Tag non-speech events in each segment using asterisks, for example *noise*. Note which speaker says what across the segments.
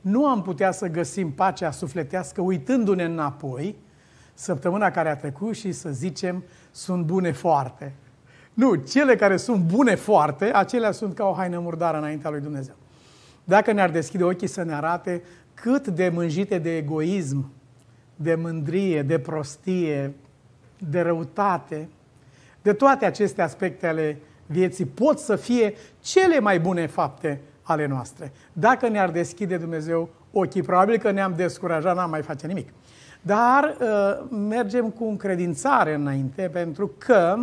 Speaker 1: nu am putea să găsim pacea sufletească uitându-ne înapoi săptămâna care a trecut și să zicem sunt bune foarte. Nu, cele care sunt bune foarte, acelea sunt ca o haină murdară înaintea lui Dumnezeu. Dacă ne-ar deschide ochii să ne arate cât de mânjite de egoism, de mândrie, de prostie, de răutate, de toate aceste aspecte ale vieții pot să fie cele mai bune fapte ale noastre. Dacă ne-ar deschide Dumnezeu ochii, probabil că ne-am descurajat, n-am mai face nimic. Dar uh, mergem cu încredințare înainte pentru că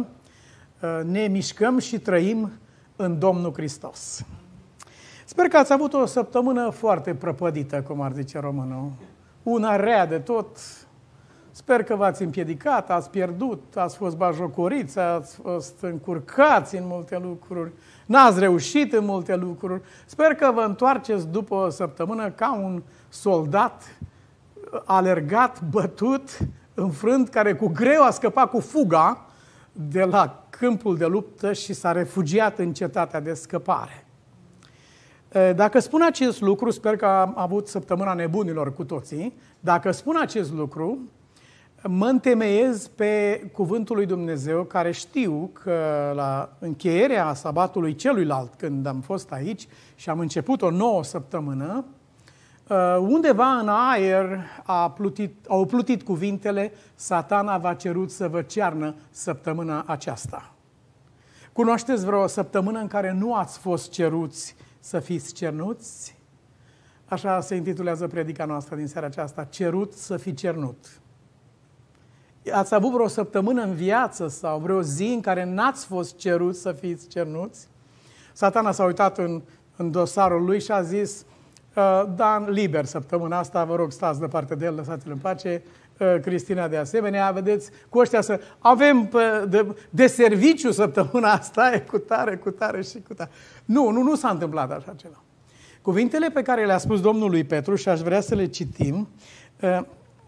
Speaker 1: uh, ne mișcăm și trăim în Domnul Hristos. Sper că ați avut o săptămână foarte prăpădită, cum ar zice românul. Una rea de tot. Sper că v-ați împiedicat, ați pierdut, ați fost bajocoriți, ați fost încurcați în multe lucruri. N-ați reușit în multe lucruri. Sper că vă întoarceți după o săptămână ca un soldat alergat, bătut, înfrânt, care cu greu a scăpat cu fuga de la câmpul de luptă și s-a refugiat în cetatea de scăpare. Dacă spun acest lucru, sper că am avut săptămâna nebunilor cu toții, dacă spun acest lucru, mă întemeiez pe cuvântul lui Dumnezeu, care știu că la încheierea sabatului celuilalt, când am fost aici și am început o nouă săptămână, uh, undeva în aer a plutit, au plutit cuvintele Satana v-a cerut să vă cearnă săptămâna aceasta. Cunoașteți vreo săptămână în care nu ați fost ceruți să fiți cernuți? Așa se intitulează predica noastră din seara aceasta, Cerut să fi cernut. Ați avut vreo săptămână în viață sau vreo zi în care n-ați fost ceruți să fiți cernuți? Satana s-a uitat în, în dosarul lui și a zis, uh, Dan, liber săptămâna asta, vă rog, stați departe de el, lăsați-l în pace, uh, Cristina de asemenea, vedeți, cu ăștia să avem uh, de, de serviciu săptămâna asta, e cu tare, cu tare și cu tare. Nu, nu, nu s-a întâmplat așa ceva. Cuvintele pe care le-a spus Domnului Petru și aș vrea să le citim,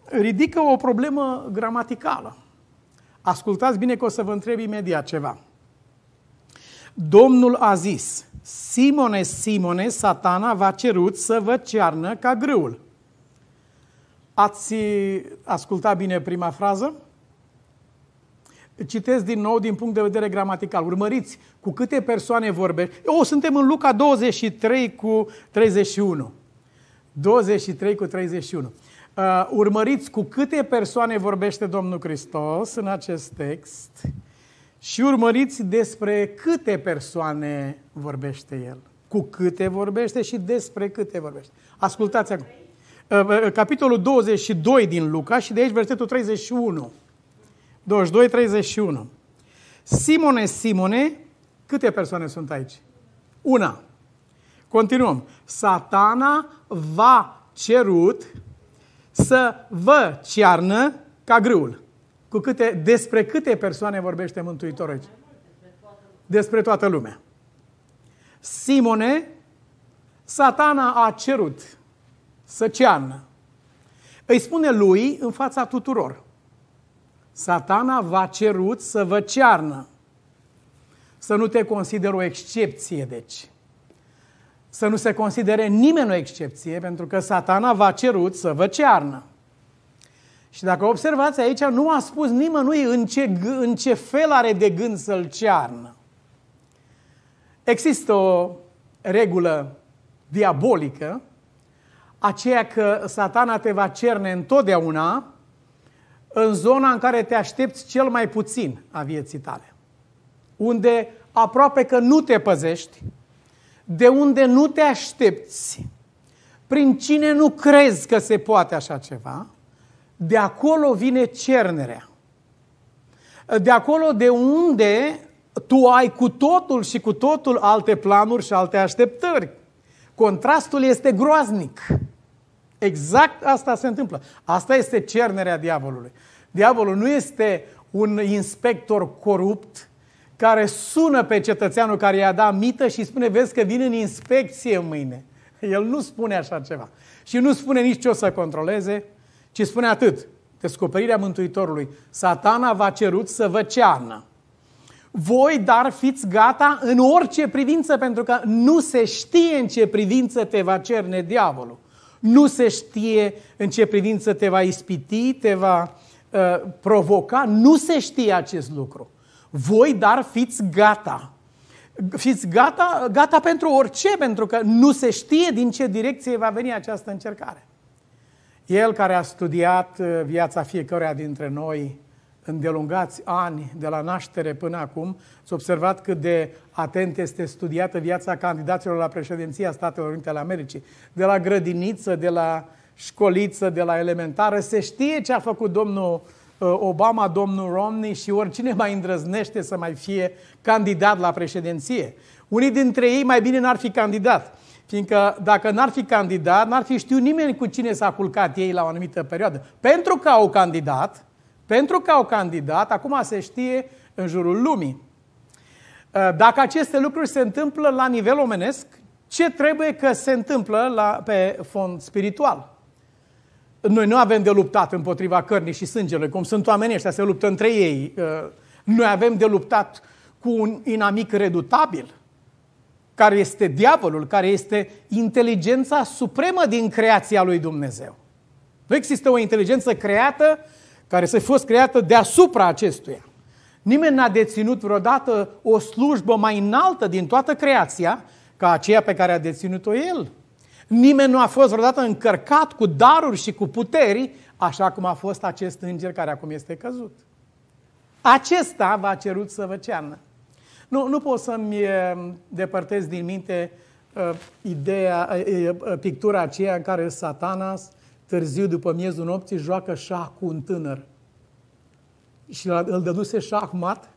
Speaker 1: ridică o problemă gramaticală. Ascultați bine că o să vă întreb imediat ceva. Domnul a zis, Simone, Simone, satana v-a cerut să vă cearnă ca grâul. Ați ascultat bine prima frază? Citesc din nou din punct de vedere gramatical. Urmăriți cu câte persoane vorbești. O, suntem în Luca 23 cu 31. 23 cu 31. Uh, urmăriți cu câte persoane vorbește Domnul Hristos în acest text și urmăriți despre câte persoane vorbește El. Cu câte vorbește și despre câte vorbește. Ascultați acum. Uh, uh capitolul 22 din Luca și de aici versetul 31. 22-31. Simone, Simone, câte persoane sunt aici? Una. Continuăm. Satana va cerut să vă cearnă ca grâul. Cu câte, despre câte persoane vorbește Mântuitorul aici? Despre toată lumea. Simone, satana a cerut să cearnă. Îi spune lui în fața tuturor. Satana v-a cerut să vă cearnă. Să nu te consider o excepție, deci să nu se considere nimeni o excepție, pentru că satana v-a cerut să vă cearnă. Și dacă observați aici, nu a spus nimănui în ce, în ce fel are de gând să-l cearnă. Există o regulă diabolică, aceea că satana te va cerne întotdeauna în zona în care te aștepți cel mai puțin a vieții tale. Unde aproape că nu te păzești, de unde nu te aștepți, prin cine nu crezi că se poate așa ceva, de acolo vine cernerea. De acolo de unde tu ai cu totul și cu totul alte planuri și alte așteptări. Contrastul este groaznic. Exact asta se întâmplă. Asta este cernerea diavolului. Diavolul nu este un inspector corupt care sună pe cetățeanul care i-a dat mită și spune, vezi că vin în inspecție mâine. *laughs* El nu spune așa ceva. Și nu spune nici ce o să controleze, ci spune atât. Descoperirea Mântuitorului. Satana v-a cerut să vă ceană. Voi, dar, fiți gata în orice privință, pentru că nu se știe în ce privință te va cerne diavolul. Nu se știe în ce privință te va ispiti, te va uh, provoca. Nu se știe acest lucru. Voi, dar, fiți gata. Fiți gata, gata pentru orice, pentru că nu se știe din ce direcție va veni această încercare. El care a studiat uh, viața fiecăruia dintre noi îndelungați ani de la naștere până acum, s-a observat cât de atent este studiată viața candidaților la președinția Statelor Unite ale Americii. De la grădiniță, de la școliță, de la elementară, se știe ce a făcut domnul Uh, Obama, domnul Romney și oricine mai îndrăznește să mai fie candidat la președinție. Unii dintre ei mai bine n-ar fi candidat, fiindcă dacă n-ar fi candidat, n-ar fi știut nimeni cu cine s-a culcat ei la o anumită perioadă. Pentru că au candidat, pentru că au candidat, acum se știe în jurul lumii. Uh, dacă aceste lucruri se întâmplă la nivel omenesc, ce trebuie că se întâmplă la, pe fond spiritual? Noi nu avem de luptat împotriva cărnii și sângelui, cum sunt oamenii ăștia, se luptă între ei. Uh, noi avem de luptat cu un inamic redutabil, care este diavolul, care este inteligența supremă din creația lui Dumnezeu. Nu există o inteligență creată care să fi fost creată deasupra acestuia. Nimeni n-a deținut vreodată o slujbă mai înaltă din toată creația ca aceea pe care a deținut-o el. Nimeni nu a fost vreodată încărcat cu daruri și cu puteri, așa cum a fost acest înger care acum este căzut. Acesta v-a cerut să vă cearnă. Nu, nu pot să-mi eh, depărtez din minte uh, ideea, uh, uh, pictura aceea în care satanas, târziu după miezul nopții, joacă șah cu un tânăr. Și îl dăduse mat.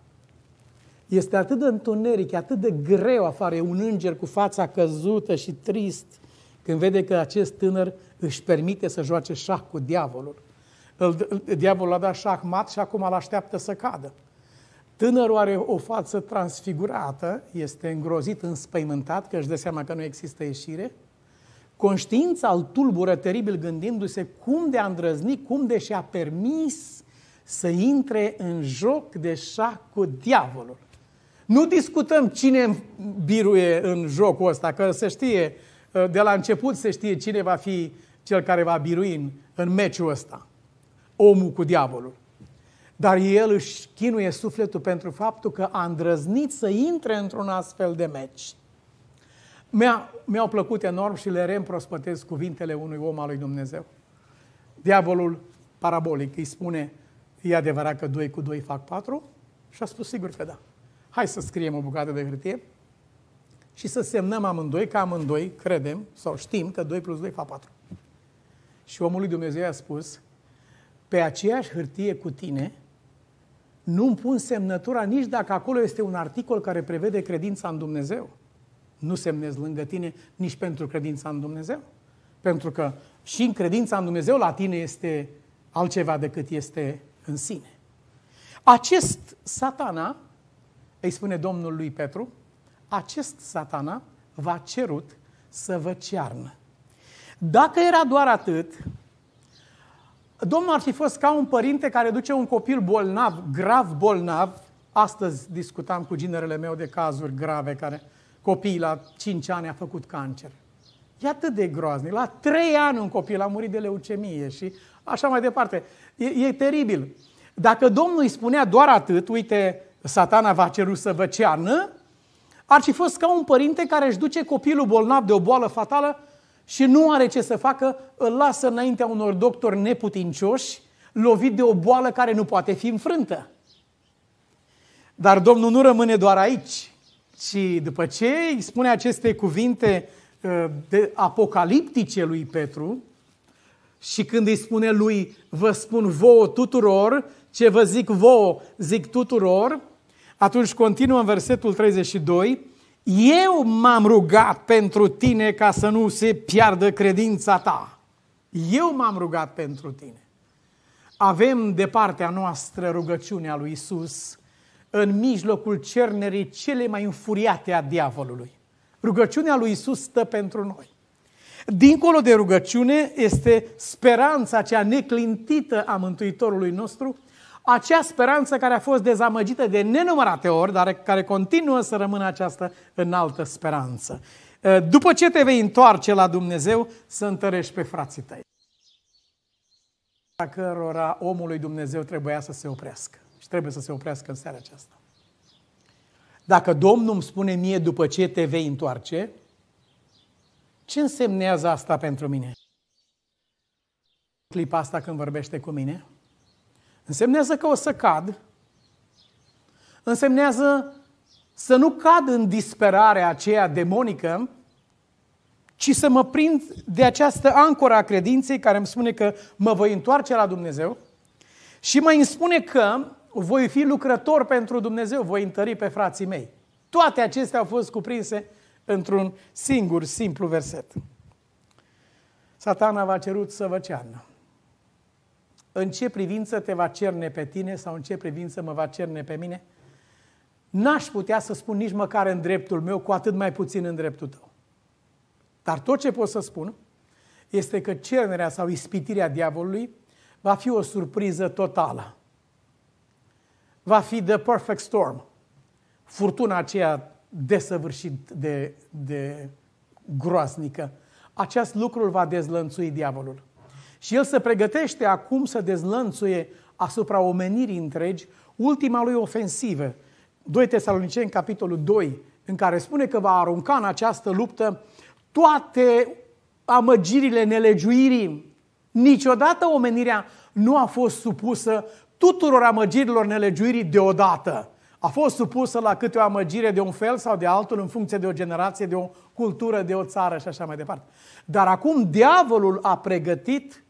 Speaker 1: Este atât de întuneric, atât de greu afară, e un înger cu fața căzută și trist când vede că acest tânăr își permite să joace șah cu diavolul. Diavolul a dat șah mat și acum îl așteaptă să cadă. Tânărul are o față transfigurată, este îngrozit, înspăimântat, că își dă seama că nu există ieșire. Conștiința îl tulbură teribil gândindu-se cum de a îndrăzni, cum de și-a permis să intre în joc de șah cu diavolul. Nu discutăm cine biruie în jocul ăsta, că se știe Eh, de la început se știe cine va fi cel care va birui în, în meciul ăsta. Omul cu diavolul. Dar el își chinuie sufletul pentru faptul că a îndrăznit să intre într-un astfel de meci. Mi-a, mi-au plăcut enorm și le reîmprospătez cuvintele unui om al lui Dumnezeu. Diavolul parabolic îi spune, e adevărat că 2 cu 2 fac 4? Și a spus, sigur că da. Hai să scriem o bucată de hârtie și să semnăm amândoi că amândoi credem sau știm că 2 plus 2 fac 4. Și omul lui Dumnezeu a spus, pe aceeași hârtie cu tine, nu îmi pun semnătura nici dacă acolo este un articol care prevede credința în Dumnezeu. Nu semnez lângă tine nici pentru credința în Dumnezeu. Pentru că și în credința în Dumnezeu la tine este altceva decât este în sine. Acest satana, îi spune Domnul lui Petru, acest satana v-a cerut să vă cearnă. Dacă era doar atât, Domnul ar fi fost ca un părinte care duce un copil bolnav, grav bolnav. Astăzi discutam cu ginerele meu de cazuri grave care copiii la 5 ani a făcut cancer. E atât de groaznic. La 3 ani un copil a murit de leucemie și așa mai departe. E, e teribil. Dacă Domnul îi spunea doar atât, uite, satana va cerut să vă cearnă, ar fi fost ca un părinte care își duce copilul bolnav de o boală fatală și nu are ce să facă, îl lasă înaintea unor doctori neputincioși, lovit de o boală care nu poate fi înfrântă. Dar Domnul nu rămâne doar aici, ci după ce îi spune aceste cuvinte uh, de apocaliptice lui Petru, și când îi spune lui, vă spun vouă tuturor, ce vă zic vouă, zic tuturor, atunci continuă în versetul 32, eu m-am rugat pentru tine ca să nu se piardă credința ta. Eu m-am rugat pentru tine. Avem de partea noastră rugăciunea lui Isus în mijlocul cernerii cele mai înfuriate a diavolului. Rugăciunea lui Isus stă pentru noi. Dincolo de rugăciune este speranța cea neclintită a Mântuitorului nostru acea speranță care a fost dezamăgită de nenumărate ori, dar care continuă să rămână această înaltă speranță. Eh, după ce te vei întoarce la Dumnezeu, să întărești pe frații tăi. La cărora omului Dumnezeu trebuia să se oprească. Și trebuie să se oprească în seara aceasta. Dacă Domnul îmi spune mie după ce te vei întoarce, ce însemnează asta pentru mine? Clipa asta când vorbește cu mine? Însemnează că o să cad. Însemnează să nu cad în disperarea aceea demonică, ci să mă prind de această ancora a credinței care îmi spune că mă voi întoarce la Dumnezeu și mai îmi spune că voi fi lucrător pentru Dumnezeu, voi întări pe frații mei. Toate acestea au fost cuprinse într-un singur, simplu verset. Satana v-a cerut să vă ceană în ce privință te va cerne pe tine sau în ce privință mă va cerne pe mine, n-aș putea să spun nici măcar în dreptul meu, cu atât mai puțin în dreptul tău. Dar tot ce pot să spun este că cernerea sau ispitirea diavolului va fi o surpriză totală. Va fi the perfect storm. Furtuna aceea desăvârșit de, de groaznică. Acest lucru îl va dezlănțui diavolul. Și el se pregătește acum să dezlănțuie asupra omenirii întregi ultima lui ofensivă. 2 Tesaloniceni, capitolul 2, în care spune că va arunca în această luptă toate amăgirile nelegiuirii. Niciodată omenirea nu a fost supusă tuturor amăgirilor nelegiuirii deodată. A fost supusă la câte o amăgire de un fel sau de altul în funcție de o generație, de o cultură, de o țară și așa mai departe. Dar acum diavolul a pregătit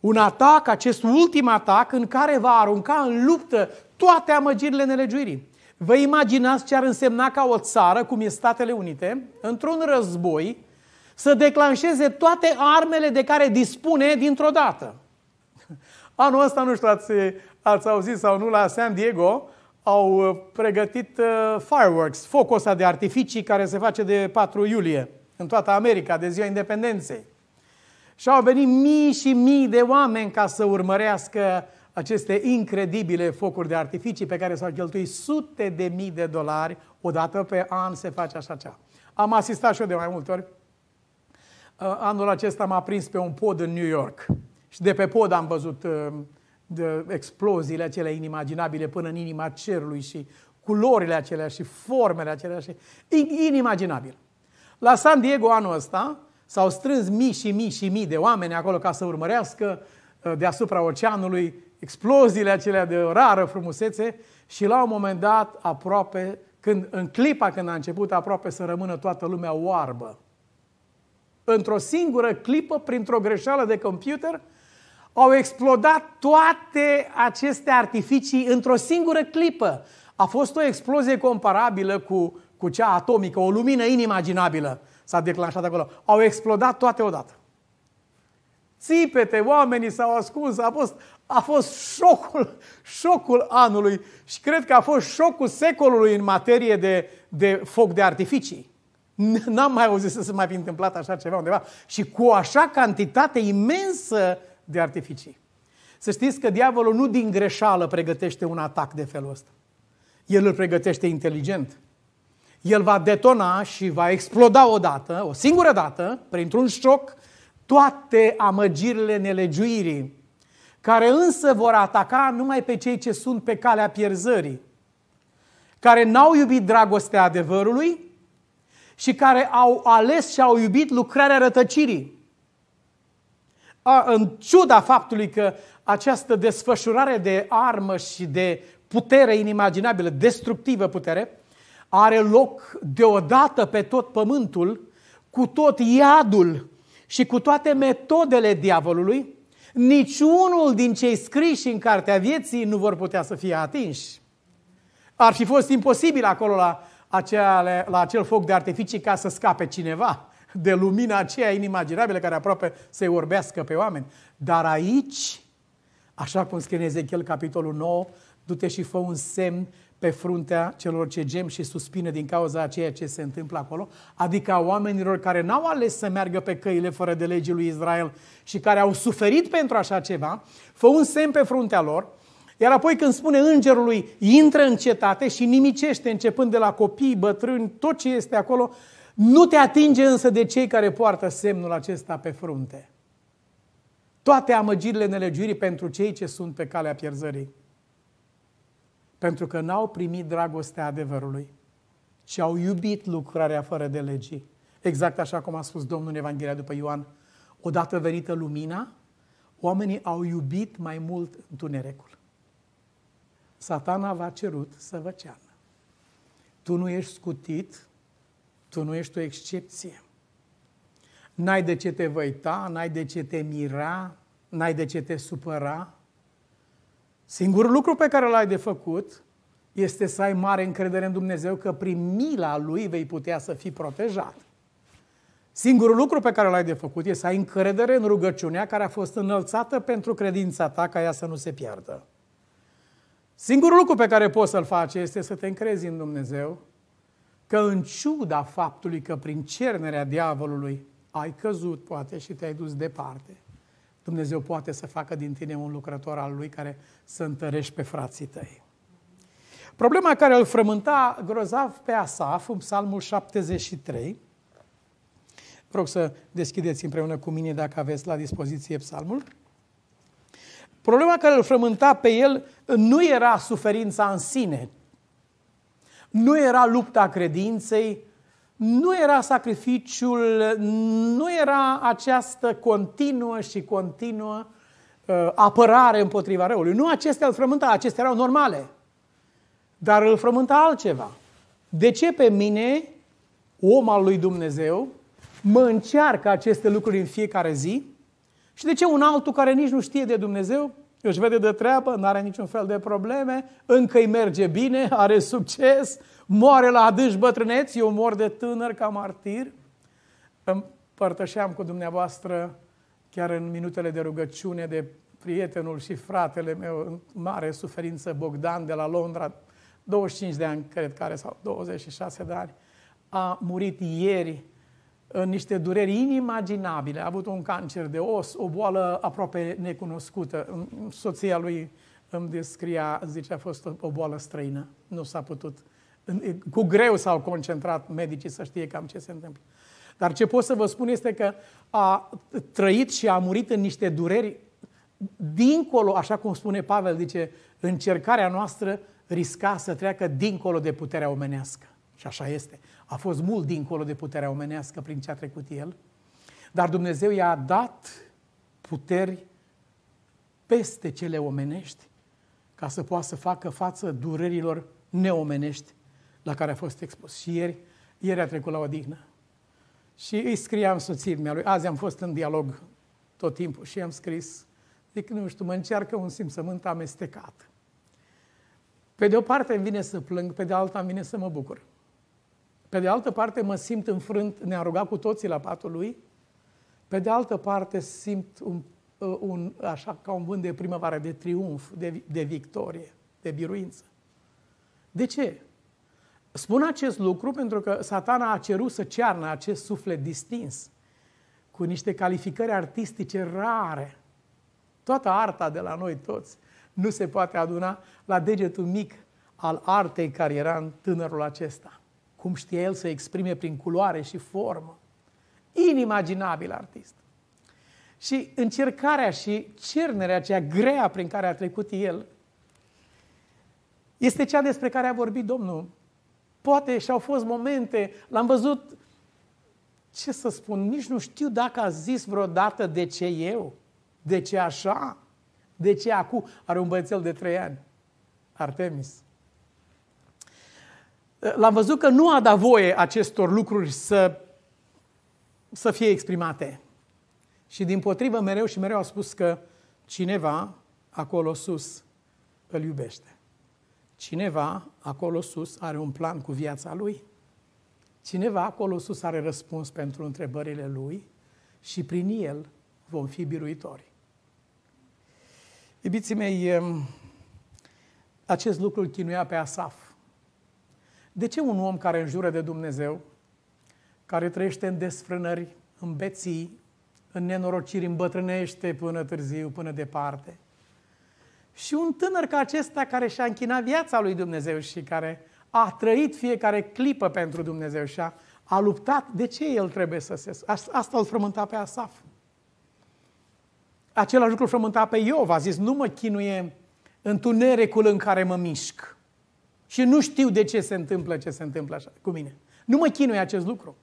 Speaker 1: un atac, acest ultim atac, în care va arunca în luptă toate amăgirile nelegiuirii. Vă imaginați ce ar însemna ca o țară, cum e Statele Unite, într-un război, să declanșeze toate armele de care dispune dintr-o dată. Anul ăsta, nu știu, ați, ați auzit sau nu, la San Diego au uh, pregătit uh, fireworks, focul ăsta de artificii care se face de 4 iulie în toată America, de ziua independenței. Și au venit mii și mii de oameni ca să urmărească aceste incredibile focuri de artificii pe care s-au cheltuit sute de mii de dolari odată pe an se face așa cea. Am asistat și eu de mai multe ori. Uh, anul acesta m-a prins pe un pod în New York și de pe pod am văzut uh, de exploziile acelea inimaginabile până în inima cerului și culorile acelea și formele acelea și inimaginabil. La San Diego anul ăsta, S-au strâns mii și mii și mii de oameni acolo ca să urmărească uh, deasupra oceanului exploziile acelea de rară frumusețe și la un moment dat, aproape, când, în clipa când a început, aproape să rămână toată lumea oarbă. Într-o singură clipă, printr-o greșeală de computer, au explodat toate aceste artificii într-o singură clipă. A fost o explozie comparabilă cu, cu cea atomică, o lumină inimaginabilă s-a declanșat acolo. Au explodat toate odată. Țipete, oamenii s-au ascuns, a fost, a fost șocul, șocul anului și cred că a fost șocul secolului în materie de, de foc de artificii. N-am mai auzit să se mai fi întâmplat așa ceva undeva. Și cu o așa cantitate imensă de artificii. Să știți că diavolul nu din greșeală pregătește un atac de felul ăsta. El îl pregătește inteligent el va detona și va exploda dată, o singură dată, printr-un șoc, toate amăgirile nelegiuirii, care însă vor ataca numai pe cei ce sunt pe calea pierzării, care n-au iubit dragostea adevărului și care au ales și au iubit lucrarea rătăcirii. A, în ciuda faptului că această desfășurare de armă și de putere inimaginabilă, destructivă putere, are loc deodată pe tot pământul, cu tot iadul și cu toate metodele diavolului, niciunul din cei scriși în Cartea Vieții nu vor putea să fie atinși. Ar fi fost imposibil acolo la, acele, la acel foc de artificii ca să scape cineva de lumina aceea inimaginabilă care aproape să-i orbească pe oameni. Dar aici, așa cum scrie Ezechiel capitolul 9, du-te și fă un semn pe fruntea celor ce gem și suspină din cauza a ceea ce se întâmplă acolo, adică a oamenilor care n-au ales să meargă pe căile fără de legii lui Israel și care au suferit pentru așa ceva, fă un semn pe fruntea lor, iar apoi când spune îngerului, intră în cetate și nimicește, începând de la copii, bătrâni, tot ce este acolo, nu te atinge însă de cei care poartă semnul acesta pe frunte. Toate amăgirile nelegiurii pentru cei ce sunt pe calea pierzării pentru că n-au primit dragostea adevărului, ci au iubit lucrarea fără de legii. Exact așa cum a spus Domnul în Evanghelia după Ioan, odată venită lumina, oamenii au iubit mai mult întunericul. Satana v-a cerut să vă ceară. Tu nu ești scutit, tu nu ești o excepție. N-ai de ce te văita, n-ai de ce te mira, n-ai de ce te supăra, Singurul lucru pe care l-ai de făcut este să ai mare încredere în Dumnezeu că prin mila Lui vei putea să fii protejat. Singurul lucru pe care l-ai de făcut este să ai încredere în rugăciunea care a fost înălțată pentru credința ta ca ea să nu se piardă. Singurul lucru pe care poți să-l faci este să te încrezi în Dumnezeu că în ciuda faptului că prin cernerea diavolului ai căzut poate și te-ai dus departe, Dumnezeu poate să facă din tine un lucrător al Lui care să întărești pe frații tăi. Problema care îl frământa grozav pe Asaf în psalmul 73, rog să deschideți împreună cu mine dacă aveți la dispoziție psalmul, problema care îl frământa pe el nu era suferința în sine, nu era lupta credinței, nu era sacrificiul, nu era această continuă și continuă uh, apărare împotriva răului. Nu acestea îl frământa, acestea erau normale. Dar îl frământa altceva. De ce pe mine, om al lui Dumnezeu, mă încearcă aceste lucruri în fiecare zi? Și de ce un altul care nici nu știe de Dumnezeu, își vede de treabă, nu are niciun fel de probleme, încă îi merge bine, are succes, moare la adânci bătrâneți, eu mor de tânăr ca martir. Împărtășeam cu dumneavoastră chiar în minutele de rugăciune de prietenul și fratele meu în mare suferință, Bogdan de la Londra, 25 de ani, cred că are, sau 26 de ani, a murit ieri în niște dureri inimaginabile. A avut un cancer de os, o boală aproape necunoscută. Soția lui îmi descria, zice, a fost o boală străină. Nu s-a putut cu greu s-au concentrat medicii să știe cam ce se întâmplă. Dar ce pot să vă spun este că a trăit și a murit în niște dureri dincolo, așa cum spune Pavel, zice, încercarea noastră risca să treacă dincolo de puterea omenească. Și așa este. A fost mult dincolo de puterea omenească prin ce a trecut el. Dar Dumnezeu i-a dat puteri peste cele omenești ca să poată să facă față durerilor neomenești la care a fost expus. Și ieri, ieri a trecut la odihnă. Și îi scriam soției mea lui, azi am fost în dialog tot timpul și am scris, zic, nu știu, mă încearcă un simțământ amestecat. Pe de o parte îmi vine să plâng, pe de alta îmi vine să mă bucur. Pe de altă parte mă simt înfrânt, ne-a rugat cu toții la patul lui, pe de altă parte simt un, uh, un, așa ca un vânt de primăvară, de triumf, de, de victorie, de biruință. De ce? Spun acest lucru pentru că satana a cerut să cearnă acest suflet distins, cu niște calificări artistice rare. Toată arta de la noi toți nu se poate aduna la degetul mic al artei care era în tânărul acesta. Cum știe el să exprime prin culoare și formă. Inimaginabil artist. Și încercarea și cernerea aceea grea prin care a trecut el este cea despre care a vorbit Domnul Poate și-au fost momente, l-am văzut, ce să spun, nici nu știu dacă a zis vreodată de ce eu, de ce așa, de ce acum. Are un băiețel de trei ani, Artemis. L-am văzut că nu a dat voie acestor lucruri să, să fie exprimate. Și din potrivă mereu și mereu a spus că cineva acolo sus îl iubește. Cineva acolo sus are un plan cu viața lui. Cineva acolo sus are răspuns pentru întrebările lui și prin el vom fi biruitori. Iubiții mei, acest lucru îl chinuia pe Asaf. De ce un om care înjură de Dumnezeu, care trăiește în desfrânări, în beții, în nenorociri, îmbătrânește până târziu, până departe, și un tânăr ca acesta care și-a închinat viața lui Dumnezeu și care a trăit fiecare clipă pentru Dumnezeu și a, a luptat, de ce el trebuie să se... Asta îl frământa pe Asaf. Același lucru frământa pe Iov, a zis, nu mă chinuie întunericul în care mă mișc. Și nu știu de ce se întâmplă ce se întâmplă așa cu mine. Nu mă chinuie acest lucru.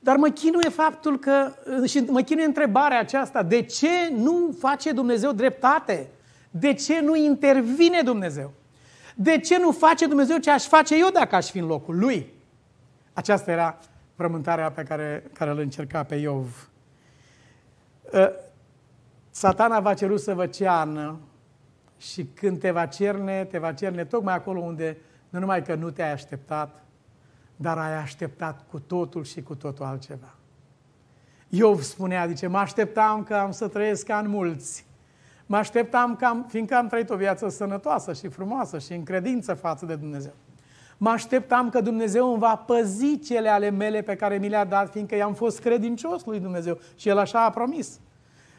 Speaker 1: Dar mă chinuie faptul că, și mă chinuie întrebarea aceasta, de ce nu face Dumnezeu dreptate? De ce nu intervine Dumnezeu? De ce nu face Dumnezeu ce aș face eu dacă aș fi în locul lui? Aceasta era frământarea pe care, care îl încerca pe Iov. Ă, satana va ceru să vă ceană și când te va cerne, te va cerne tocmai acolo unde nu numai că nu te-ai așteptat, dar ai așteptat cu totul și cu totul altceva. Iov spunea, zice, mă așteptam că am să trăiesc ca în mulți, mă așteptam, cam, fiindcă am trăit o viață sănătoasă și frumoasă și în credință față de Dumnezeu. Mă așteptam că Dumnezeu îmi va păzi cele ale mele pe care mi le-a dat, fiindcă i-am fost credincios lui Dumnezeu și El așa a promis.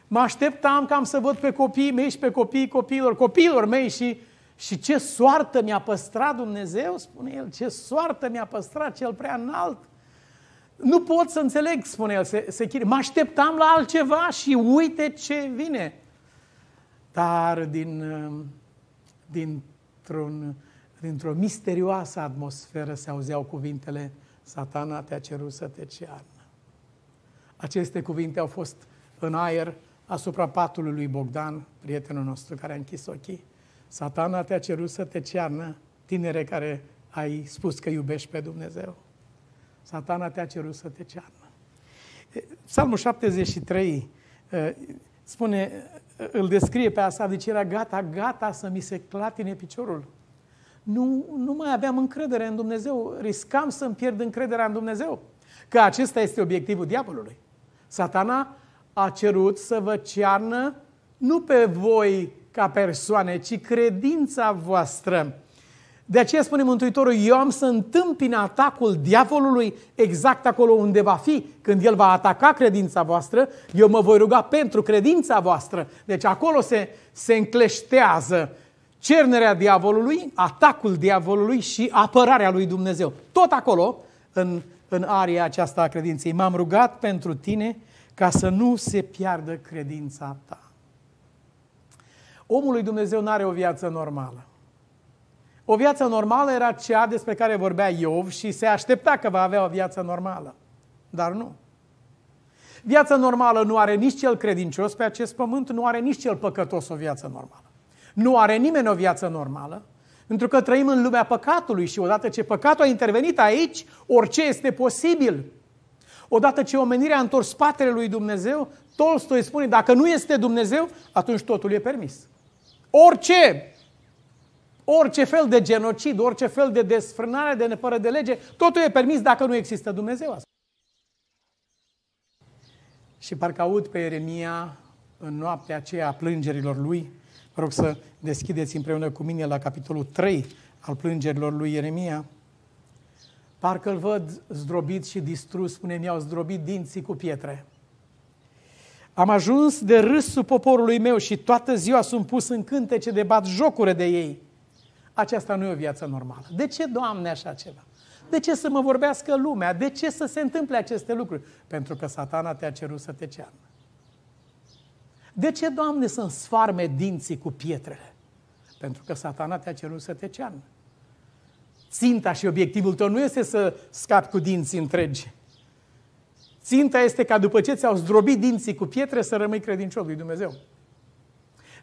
Speaker 1: Mă așteptam că am să văd pe copiii mei și pe copiii copiilor, copiilor mei și, și ce soartă mi-a păstrat Dumnezeu, spune el, ce soartă mi-a păstrat cel prea înalt. Nu pot să înțeleg, spune el, se, se Mă așteptam la altceva și uite ce vine dar din, uh, dintr-un, dintr-o misterioasă atmosferă se auzeau cuvintele Satana te-a cerut să te cearnă. Aceste cuvinte au fost în aer asupra patului lui Bogdan, prietenul nostru care a închis ochii. Satana te-a cerut să te cearnă, tinere care ai spus că iubești pe Dumnezeu. Satana te-a cerut să te cearnă. Psalmul 73 spune, îl descrie pe asta, deci era gata, gata să mi se clatine piciorul. Nu, nu mai aveam încredere în Dumnezeu, riscam să-mi pierd încrederea în Dumnezeu. Că acesta este obiectivul diavolului. Satana a cerut să vă cearnă nu pe voi ca persoane, ci credința voastră. De aceea spune Mântuitorul, eu am să întâmpin atacul diavolului exact acolo unde va fi. Când el va ataca credința voastră, eu mă voi ruga pentru credința voastră. Deci acolo se, se încleștează cernerea diavolului, atacul diavolului și apărarea lui Dumnezeu. Tot acolo, în, în aria aceasta a credinței. M-am rugat pentru tine ca să nu se piardă credința ta. Omul lui Dumnezeu nu are o viață normală. O viață normală era cea despre care vorbea Iov și se aștepta că va avea o viață normală. Dar nu. Viața normală nu are nici cel credincios pe acest pământ, nu are nici cel păcătos o viață normală. Nu are nimeni o viață normală, pentru că trăim în lumea păcatului și odată ce păcatul a intervenit aici, orice este posibil. Odată ce omenirea a întors spatele lui Dumnezeu, Tolstoi spune, dacă nu este Dumnezeu, atunci totul e permis. Orice Orice fel de genocid, orice fel de desfrânare, de nepără de lege, totul e permis dacă nu există Dumnezeu. Și parcă aud pe Ieremia în noaptea aceea a plângerilor lui. Vă rog să deschideți împreună cu mine la capitolul 3 al plângerilor lui Ieremia. Parcă îl văd zdrobit și distrus, spune, mi-au zdrobit dinții cu pietre. Am ajuns de râsul poporului meu și toată ziua sunt pus în cântece de bat jocure de ei aceasta nu e o viață normală. De ce, Doamne, așa ceva? De ce să mă vorbească lumea? De ce să se întâmple aceste lucruri? Pentru că satana te-a cerut să te ceară. De ce, Doamne, să-mi sfarme dinții cu pietrele? Pentru că satana te-a cerut să te ceară. Ținta și obiectivul tău nu este să scapi cu dinții întregi. Ținta este ca după ce ți-au zdrobit dinții cu pietre să rămâi credincios lui Dumnezeu.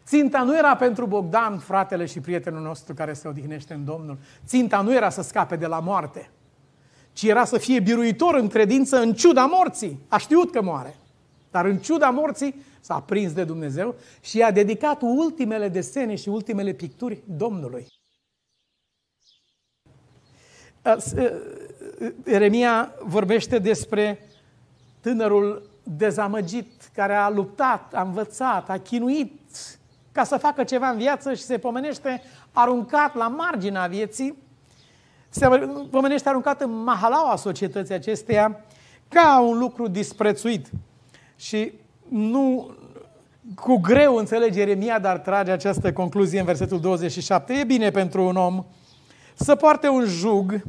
Speaker 1: Ținta nu era pentru Bogdan, fratele și prietenul nostru care se odihnește în Domnul. Ținta nu era să scape de la moarte, ci era să fie biruitor în credință în ciuda morții. A știut că moare, dar în ciuda morții s-a prins de Dumnezeu și a dedicat ultimele desene și ultimele picturi Domnului. Eremia vorbește despre tânărul dezamăgit, care a luptat, a învățat, a chinuit ca să facă ceva în viață și se pomenește aruncat la marginea vieții, se pomenește aruncat în mahalaua societății acesteia ca un lucru disprețuit. Și nu cu greu înțelege Eremia, dar trage această concluzie în versetul 27. E bine pentru un om să poarte un jug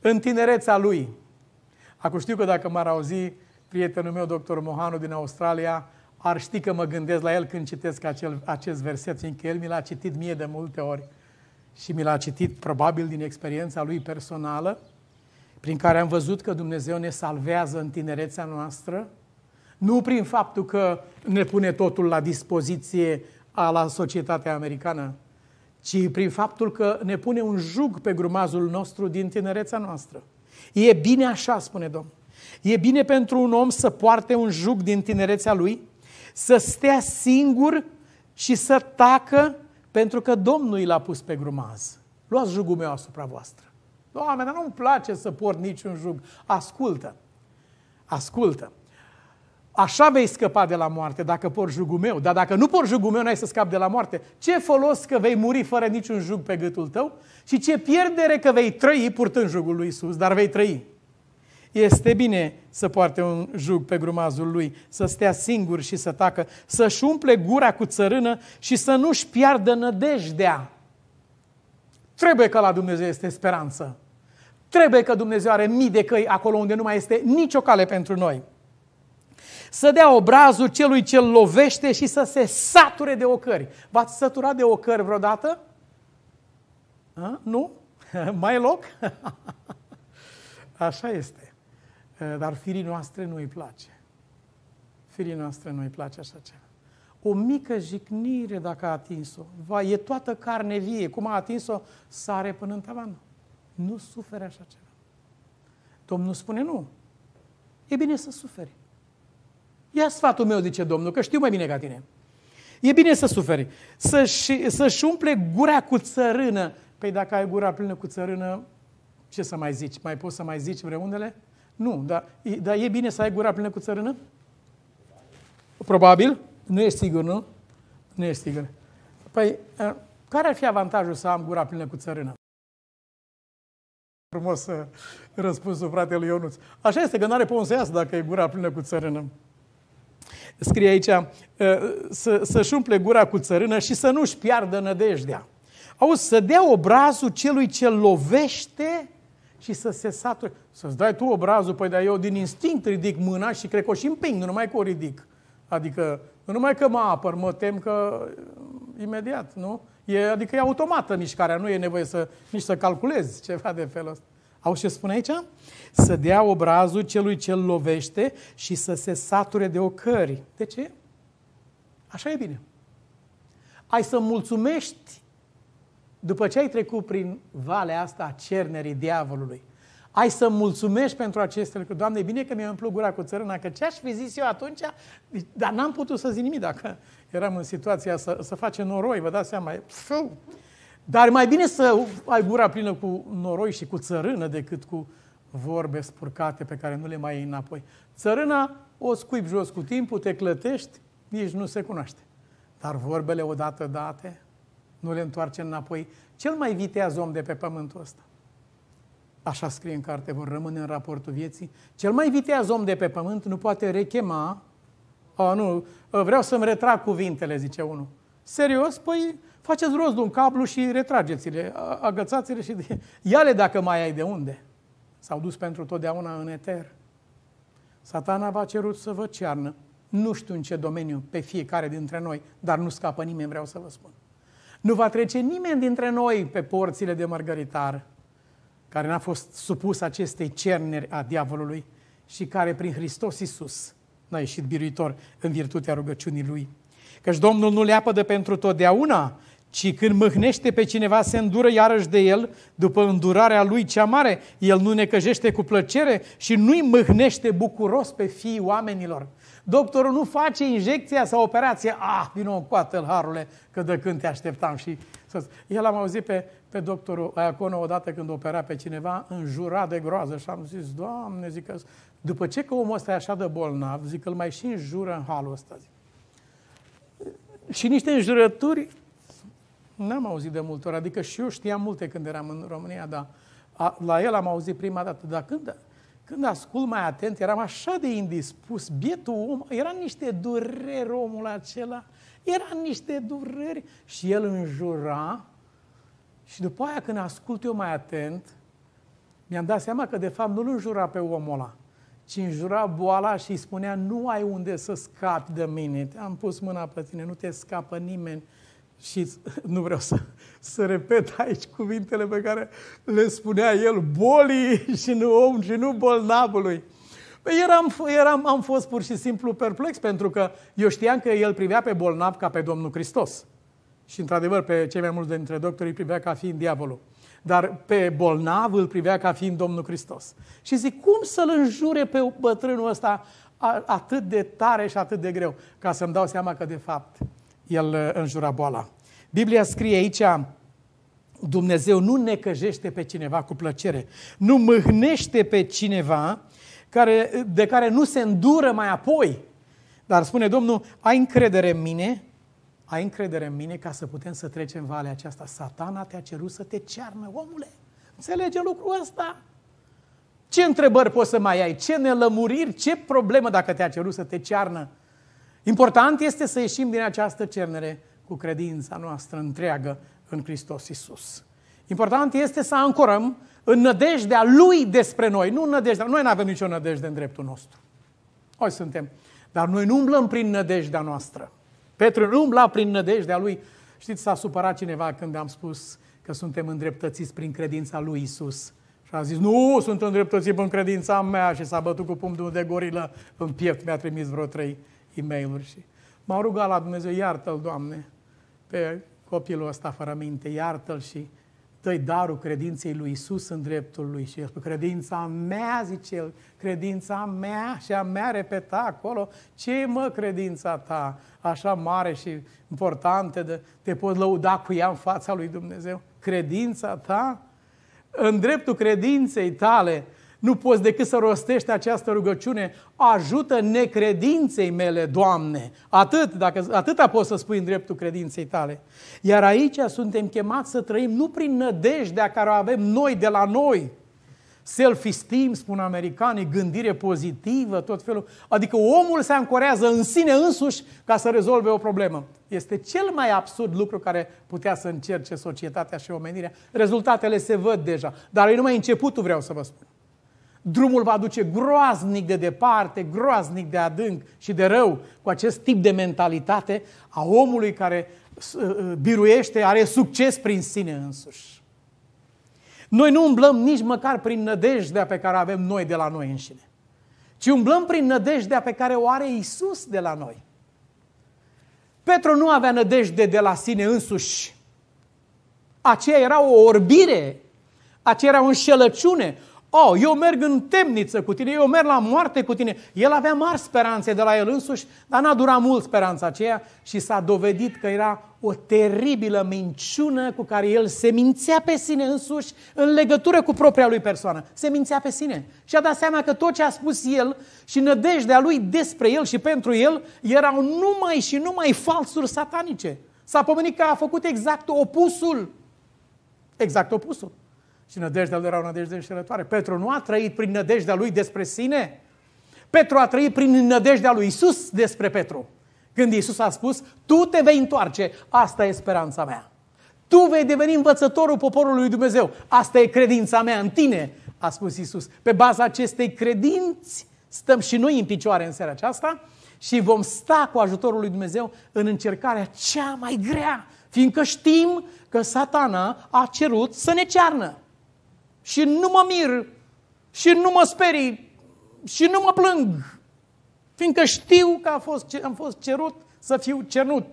Speaker 1: în tinerețea lui. Acum știu că dacă m-ar auzi prietenul meu, doctor Mohanu din Australia, ar ști că mă gândesc la el când citesc acel, acest verset, fiindcă el mi l-a citit mie de multe ori și mi l-a citit probabil din experiența lui personală, prin care am văzut că Dumnezeu ne salvează în tinerețea noastră, nu prin faptul că ne pune totul la dispoziție a la societatea americană, ci prin faptul că ne pune un jug pe grumazul nostru din tinerețea noastră. E bine așa, spune Domnul. E bine pentru un om să poarte un jug din tinerețea lui, să stea singur și să tacă pentru că Domnul i l-a pus pe grumaz. Luați jugul meu asupra voastră. Doamne, dar nu-mi place să port niciun jug. Ascultă, ascultă. Așa vei scăpa de la moarte dacă por jugul meu, dar dacă nu por jugul meu, n-ai să scapi de la moarte. Ce folos că vei muri fără niciun jug pe gâtul tău și ce pierdere că vei trăi purtând jugul lui Isus, dar vei trăi. Este bine să poarte un jug pe grumazul lui, să stea singur și să tacă, să-și umple gura cu țărână și să nu-și piardă nădejdea. Trebuie că la Dumnezeu este speranță. Trebuie că Dumnezeu are mii de căi acolo unde nu mai este nicio cale pentru noi. Să dea obrazul celui ce lovește și să se sature de ocări. V-ați săturat de ocări vreodată? A? Nu? *laughs* mai e loc? *laughs* Așa este. Eh, dar firii noastre nu îi place. Firii noastre nu îi place așa ceva. O mică jicnire dacă a atins-o. Va, e toată carne vie. Cum a atins-o, sare până în tavan. Nu suferi așa ceva. Domnul spune nu. E bine să suferi. Ia sfatul meu, zice Domnul, că știu mai bine ca tine. E bine să suferi. Să-și, să-și umple gura cu țărână. Păi dacă ai gura plină cu țărână, ce să mai zici? Mai poți să mai zici vreunele? Nu, dar, dar e bine să ai gura plină cu țărână? Probabil. Nu e sigur, nu? Nu e sigur. Păi, eh, care ar fi avantajul să am gura plină cu țărână? Frumos eh, răspunsul fratelui Ionuț. Așa este, că nu are pe să iasă dacă e gura plină cu țărână. Scrie aici, eh, să, să-și umple gura cu țărână și să nu-și piardă nădejdea. Auzi, să dea obrazul celui ce lovește și să se sature. Să-ți dai tu obrazul, păi dar eu din instinct ridic mâna și cred că o și împing, nu numai că o ridic. Adică, nu numai că mă apăr, mă tem că uh, imediat, nu? E, adică e automată mișcarea, nu e nevoie să, nici să calculezi ceva de felul ăsta. Au ce spune aici? Să dea obrazul celui ce lovește și să se sature de ocări. De ce? Așa e bine. Ai să mulțumești după ce ai trecut prin valea asta a cernerii diavolului, ai să mulțumești pentru aceste lucruri. Doamne, e bine că mi am umplut gura cu țărâna, că ce-aș fi zis eu atunci, dar n-am putut să zic nimic dacă eram în situația să, să face noroi, vă dați seama. Pfiu. Dar mai bine să ai gura plină cu noroi și cu țărână decât cu vorbe spurcate pe care nu le mai iei înapoi. Țărâna o scuip jos cu timpul, te clătești, nici nu se cunoaște. Dar vorbele odată date, nu le întoarce înapoi. Cel mai viteaz om de pe pământul ăsta. Așa scrie în carte, vor rămâne în raportul vieții. Cel mai viteaz om de pe pământ nu poate rechema... A, nu, vreau să-mi retrag cuvintele, zice unul. Serios? Păi faceți rost de un cablu și retrageți-le, agățați-le și de... ia-le dacă mai ai de unde. S-au dus pentru totdeauna în eter. Satana v-a cerut să vă cearnă. Nu știu în ce domeniu, pe fiecare dintre noi, dar nu scapă nimeni, vreau să vă spun. Nu va trece nimeni dintre noi pe porțile de mărgăritar care n-a fost supus acestei cerneri a diavolului și care prin Hristos Iisus n-a ieșit biruitor în virtutea rugăciunii lui. Căci Domnul nu le apădă pentru totdeauna, ci când mâhnește pe cineva se îndură iarăși de el, după îndurarea lui cea mare, el nu necăjește cu plăcere și nu-i mâhnește bucuros pe fiii oamenilor, Doctorul nu face injecția sau operația. Ah, nou încoată-l, harule, că de când te așteptam și... El am auzit pe, pe doctorul Iaconă odată când opera pe cineva, înjura de groază și am zis, Doamne, zic că... După ce că omul ăsta e așa de bolnav, zic că îl mai și înjură în halul ăsta. Zic. Și niște înjurături n-am auzit de multe ori. Adică și eu știam multe când eram în România, dar a, la el am auzit prima dată. Dar când când ascult mai atent, eram așa de indispus. Bietul om, era niște dureri omul acela. Era niște dureri și el înjura. Și după aia când ascult eu mai atent, mi-am dat seama că de fapt nu îl înjura pe omul ăla, ci înjura boala și îi spunea, nu ai unde să scapi de mine, am pus mâna pe tine, nu te scapă nimeni și *laughs* nu vreau să, să repet aici cuvintele pe care le spunea el, bolii *laughs* și nu om și nu bolnavului. Păi eram, eram, am fost pur și simplu perplex pentru că eu știam că el privea pe bolnav ca pe Domnul Hristos. Și într-adevăr pe cei mai mulți dintre îi privea ca fiind diavolul. Dar pe bolnav îl privea ca fiind Domnul Hristos. Și zic, cum să-l înjure pe bătrânul ăsta atât de tare și atât de greu, ca să-mi dau seama că de fapt el înjura boala. Biblia scrie aici, Dumnezeu nu necăjește pe cineva cu plăcere, nu mâhnește pe cineva care, de care nu se îndură mai apoi. Dar spune Domnul, ai încredere în mine, ai încredere în mine ca să putem să trecem valea aceasta. Satana te-a cerut să te cearnă, omule. Înțelege lucrul ăsta? Ce întrebări poți să mai ai? Ce nelămuriri? Ce problemă dacă te-a cerut să te cearnă? Important este să ieșim din această cernere cu credința noastră întreagă în Hristos Isus. Important este să ancorăm în nădejdea Lui despre noi, nu în nădejdea... Noi nu avem nicio nădejde în dreptul nostru. Noi suntem. Dar noi nu umblăm prin nădejdea noastră. Petru nu umbla prin nădejdea lui. Știți, s-a supărat cineva când am spus că suntem îndreptățiți prin credința lui Isus. Și a zis, nu, sunt îndreptățit prin credința mea și s-a bătut cu pumnul de gorilă în piept. Mi-a trimis vreo trei e mail Și m-a rugat la Dumnezeu, iartă-l, Doamne, pe copilul ăsta fără minte, iartă-l și dă darul credinței lui Isus în dreptul lui. Și el spune, credința mea, zice el, credința mea și a mea repeta acolo, ce mă credința ta, așa mare și importantă, de, te poți lăuda cu ea în fața lui Dumnezeu? Credința ta? În dreptul credinței tale, nu poți decât să rostești această rugăciune, ajută necredinței mele, Doamne. Atât, dacă, atâta poți să spui în dreptul credinței tale. Iar aici suntem chemați să trăim nu prin nădejdea care o avem noi de la noi, self-esteem, spun americanii, gândire pozitivă, tot felul. Adică omul se ancorează în sine însuși ca să rezolve o problemă. Este cel mai absurd lucru care putea să încerce societatea și omenirea. Rezultatele se văd deja, dar e numai începutul, vreau să vă spun. Drumul va duce groaznic de departe, groaznic de adânc și de rău cu acest tip de mentalitate a omului care uh, uh, biruiește, are succes prin sine însuși. Noi nu umblăm nici măcar prin nădejdea pe care avem noi de la noi înșine, ci umblăm prin nădejdea pe care o are Isus de la noi. Petru nu avea nădejde de la sine însuși. Aceea era o orbire, aceea era o înșelăciune, Oh, eu merg în temniță cu tine, eu merg la moarte cu tine. El avea mari speranțe de la el însuși, dar n-a durat mult speranța aceea și s-a dovedit că era o teribilă minciună cu care el se mințea pe sine însuși în legătură cu propria lui persoană. Se mințea pe sine și a dat seama că tot ce a spus el și nădejdea lui despre el și pentru el erau numai și numai falsuri satanice. S-a pomenit că a făcut exact opusul. Exact opusul. Și nădejdea lui era o nădejde înșelătoare. Petru nu a trăit prin nădejdea lui despre sine. Petru a trăit prin nădejdea lui Isus despre Petru. Când Isus a spus, tu te vei întoarce, asta e speranța mea. Tu vei deveni învățătorul poporului Dumnezeu. Asta e credința mea în tine, a spus Isus. Pe baza acestei credinți stăm și noi în picioare în seara aceasta și vom sta cu ajutorul lui Dumnezeu în încercarea cea mai grea, fiindcă știm că satana a cerut să ne cearnă și nu mă mir și nu mă sperii și nu mă plâng, fiindcă știu că a fost, am fost cerut să fiu cenut.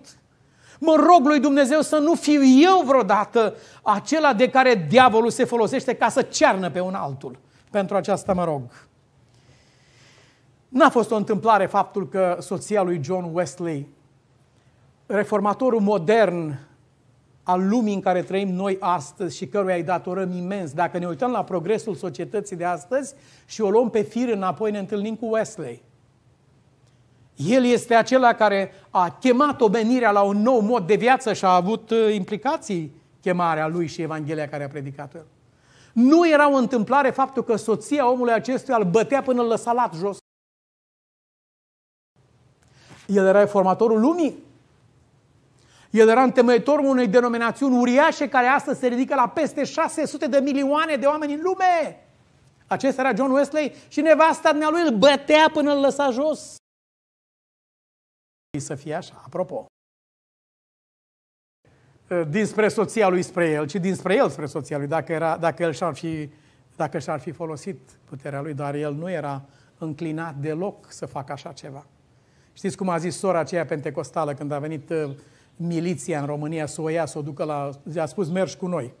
Speaker 1: Mă rog lui Dumnezeu să nu fiu eu vreodată acela de care diavolul se folosește ca să cearnă pe un altul. Pentru aceasta mă rog. N-a fost o întâmplare faptul că soția lui John Wesley, reformatorul modern al lumii în care trăim noi astăzi și căruia îi datorăm imens. Dacă ne uităm la progresul societății de astăzi și o luăm pe fir înapoi, ne întâlnim cu Wesley. El este acela care a chemat omenirea la un nou mod de viață și a avut uh, implicații chemarea lui și Evanghelia care a predicat el. Nu era o întâmplare faptul că soția omului acestuia îl bătea până îl lăsa lat jos. El era reformatorul lumii. El era întemeitorul unei denominațiuni uriașe care astăzi se ridică la peste 600 de milioane de oameni în lume. Acesta era John Wesley și nevasta lui îl bătea până îl lăsa jos. Să fie așa, apropo. Dinspre soția lui spre el, ci dinspre el spre soția lui, dacă, era, dacă el și-ar fi, dacă și-ar fi folosit puterea lui, dar el nu era înclinat deloc să facă așa ceva. Știți cum a zis sora aceea pentecostală când a venit miliția în România să o ia, să o ducă la... I-a spus, mergi cu noi.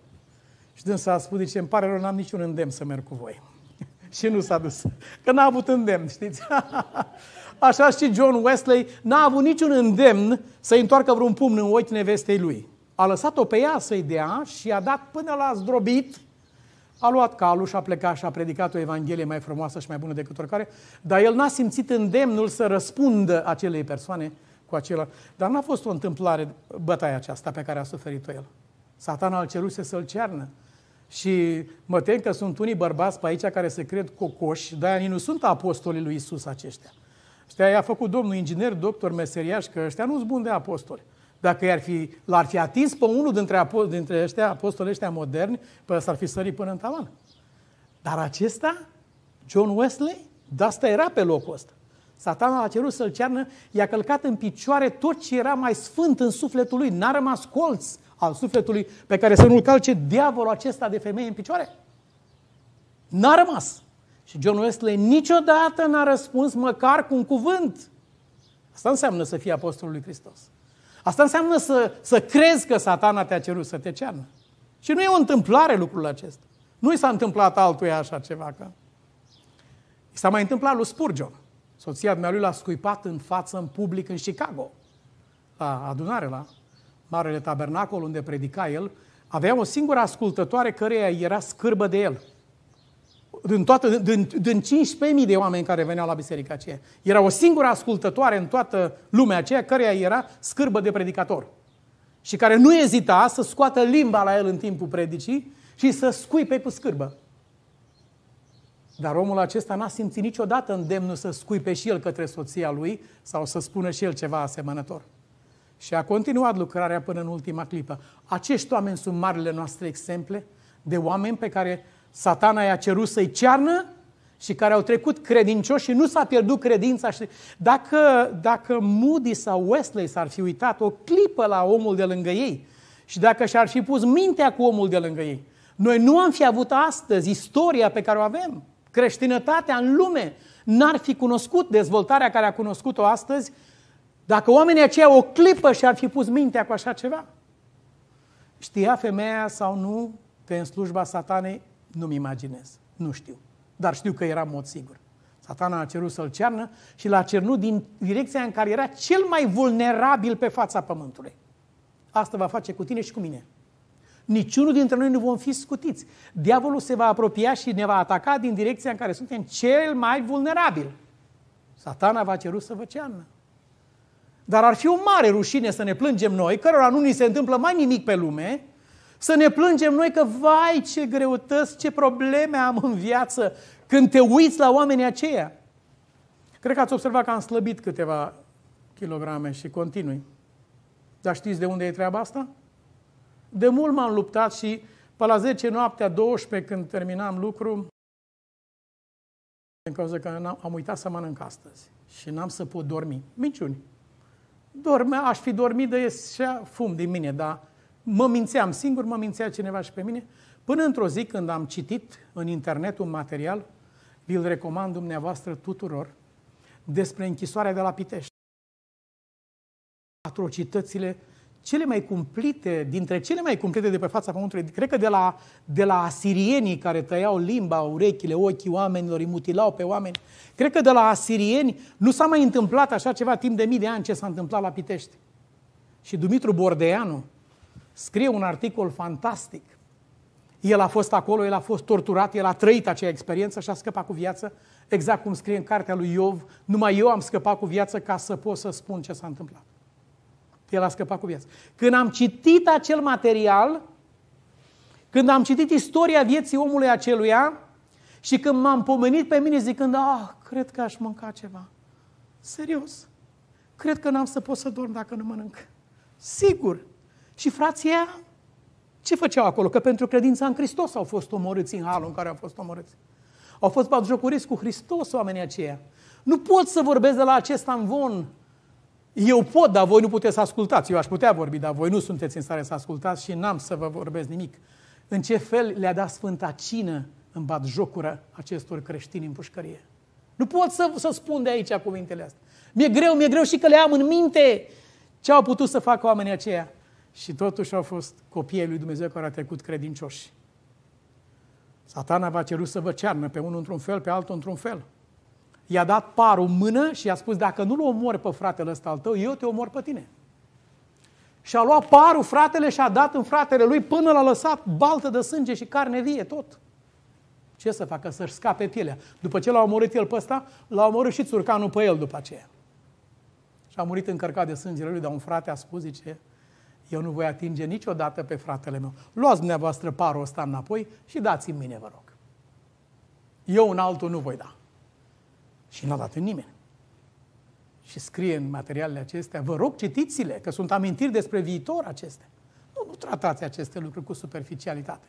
Speaker 1: Și dânsa a spus, zice, îmi pare rău, n-am niciun îndemn să merg cu voi. *laughs* și nu s-a dus. Că n-a avut îndemn, știți? *laughs* Așa și John Wesley n-a avut niciun îndemn să-i întoarcă vreun pumn în ochi nevestei lui. A lăsat-o pe ea să-i dea și a dat până la zdrobit, a luat calul și a plecat și a predicat o evanghelie mai frumoasă și mai bună decât oricare, dar el n-a simțit îndemnul să răspundă acelei persoane cu acela. Dar n-a fost o întâmplare bătaia aceasta pe care a suferit-o el. Satana al cerut să-l cearnă. Și mă tem că sunt unii bărbați pe aici care se cred cocoși, dar ei nu sunt apostolii lui Isus aceștia. Ăștia i-a făcut domnul inginer, doctor, meseriaș, că ăștia nu sunt buni de apostoli. Dacă i-ar fi, l-ar fi atins pe unul dintre, apo- dintre ăștia, apostoli ăștia moderni, pe s-ar fi sărit până în tavan. Dar acesta, John Wesley, de asta era pe locul ăsta. Satana a cerut să-l cearnă, i-a călcat în picioare tot ce era mai sfânt în sufletul lui. N-a rămas colț al sufletului pe care să nu-l calce diavolul acesta de femeie în picioare. N-a rămas. Și John Wesley niciodată n-a răspuns măcar cu un cuvânt. Asta înseamnă să fii apostolul lui Hristos. Asta înseamnă să, să crezi că satana te-a cerut să te cearnă. Și nu e o întâmplare lucrul acesta. Nu i s-a întâmplat altuia așa ceva. Că... I s-a mai întâmplat lui Spurgeon. Soția mea lui l-a scuipat în față, în public, în Chicago, la adunare, la Marele Tabernacol, unde predica el. Avea o singură ascultătoare căreia era scârbă de el. Din, toată, din, din 15.000 de oameni care veneau la biserica aceea. Era o singură ascultătoare în toată lumea aceea, căreia era scârbă de predicator. Și care nu ezita să scoată limba la el în timpul predicii și să scuipe cu scârbă. Dar omul acesta n-a simțit niciodată îndemnul să scuipe și el către soția lui sau să spună și el ceva asemănător. Și a continuat lucrarea până în ultima clipă. Acești oameni sunt marile noastre exemple de oameni pe care satana i-a cerut să-i cearnă și care au trecut credincioși și nu s-a pierdut credința. Dacă, dacă Moody sau Wesley s-ar fi uitat o clipă la omul de lângă ei și dacă și-ar fi pus mintea cu omul de lângă ei, noi nu am fi avut astăzi istoria pe care o avem. Creștinătatea în lume n-ar fi cunoscut dezvoltarea care a cunoscut-o astăzi dacă oamenii aceia o clipă și-ar fi pus mintea cu așa ceva. Știa femeia sau nu că în slujba satanei? Nu-mi imaginez. Nu știu. Dar știu că era în mod sigur. Satana a cerut să-l cernă și l-a cernut din direcția în care era cel mai vulnerabil pe fața pământului. Asta va face cu tine și cu mine. Niciunul dintre noi nu vom fi scutiți. Diavolul se va apropia și ne va ataca din direcția în care suntem cel mai vulnerabil. Satana va ceru să vă cearnă. Dar ar fi o mare rușine să ne plângem noi, cărora nu ni se întâmplă mai nimic pe lume, să ne plângem noi că, vai, ce greutăți, ce probleme am în viață când te uiți la oamenii aceia. Cred că ați observat că am slăbit câteva kilograme și continui. Dar știți de unde e treaba asta? De mult m-am luptat și pe la 10 noaptea, 12, când terminam lucru, din cauza că am am uitat să mănânc astăzi și n-am să pot dormi. Minciuni. Dorme, aș fi dormit de ieșea fum din mine, dar mă mințeam singur, mă mințea cineva și pe mine. Până într-o zi când am citit în internet un material, vi-l recomand dumneavoastră tuturor, despre închisoarea de la Pitești. Atrocitățile cele mai cumplite, dintre cele mai cumplite de pe fața pământului, cred că de la, de la asirienii care tăiau limba, urechile, ochii oamenilor, îi mutilau pe oameni, cred că de la asirieni nu s-a mai întâmplat așa ceva timp de mii de ani ce s-a întâmplat la Pitești. Și Dumitru Bordeanu scrie un articol fantastic. El a fost acolo, el a fost torturat, el a trăit acea experiență și a scăpat cu viață, exact cum scrie în cartea lui Iov, numai eu am scăpat cu viață ca să pot să spun ce s-a întâmplat el a scăpat cu viața. Când am citit acel material, când am citit istoria vieții omului aceluia și când m-am pomenit pe mine zicând, ah, cred că aș mânca ceva. Serios. Cred că n-am să pot să dorm dacă nu mănânc. Sigur. Și frația, ce făceau acolo? Că pentru credința în Hristos au fost omorâți în halul în care au fost omorâți. Au fost batjocoriți cu Hristos oamenii aceia. Nu pot să vorbesc de la acest amvon eu pot, dar voi nu puteți să ascultați. Eu aș putea vorbi, dar voi nu sunteți în stare să ascultați și n-am să vă vorbesc nimic. În ce fel le-a dat Sfânta Cină în bat jocură acestor creștini în pușcărie? Nu pot să, să spun de aici cuvintele astea. Mi-e greu, mi-e greu și că le am în minte ce au putut să facă oamenii aceia. Și totuși au fost copiii lui Dumnezeu care au trecut credincioși. Satana va a cerut să vă cearnă pe unul într-un fel, pe altul într-un fel i-a dat parul în mână și i-a spus, dacă nu-l omori pe fratele ăsta al tău, eu te omor pe tine. Și a luat parul fratele și a dat în fratele lui până l-a lăsat baltă de sânge și carne vie, tot. Ce să facă? Să-și scape pielea. După ce l-a omorât el pe ăsta, l-a omorât și țurcanul pe el după aceea. Și a murit încărcat de sângele lui, dar un frate a spus, zice, eu nu voi atinge niciodată pe fratele meu. Luați dumneavoastră parul ăsta înapoi și dați-mi mine, vă rog. Eu un altul nu voi da. Și n-a dat în nimeni. Și scrie în materialele acestea, vă rog citiți-le, că sunt amintiri despre viitor acestea. Nu, nu tratați aceste lucruri cu superficialitate.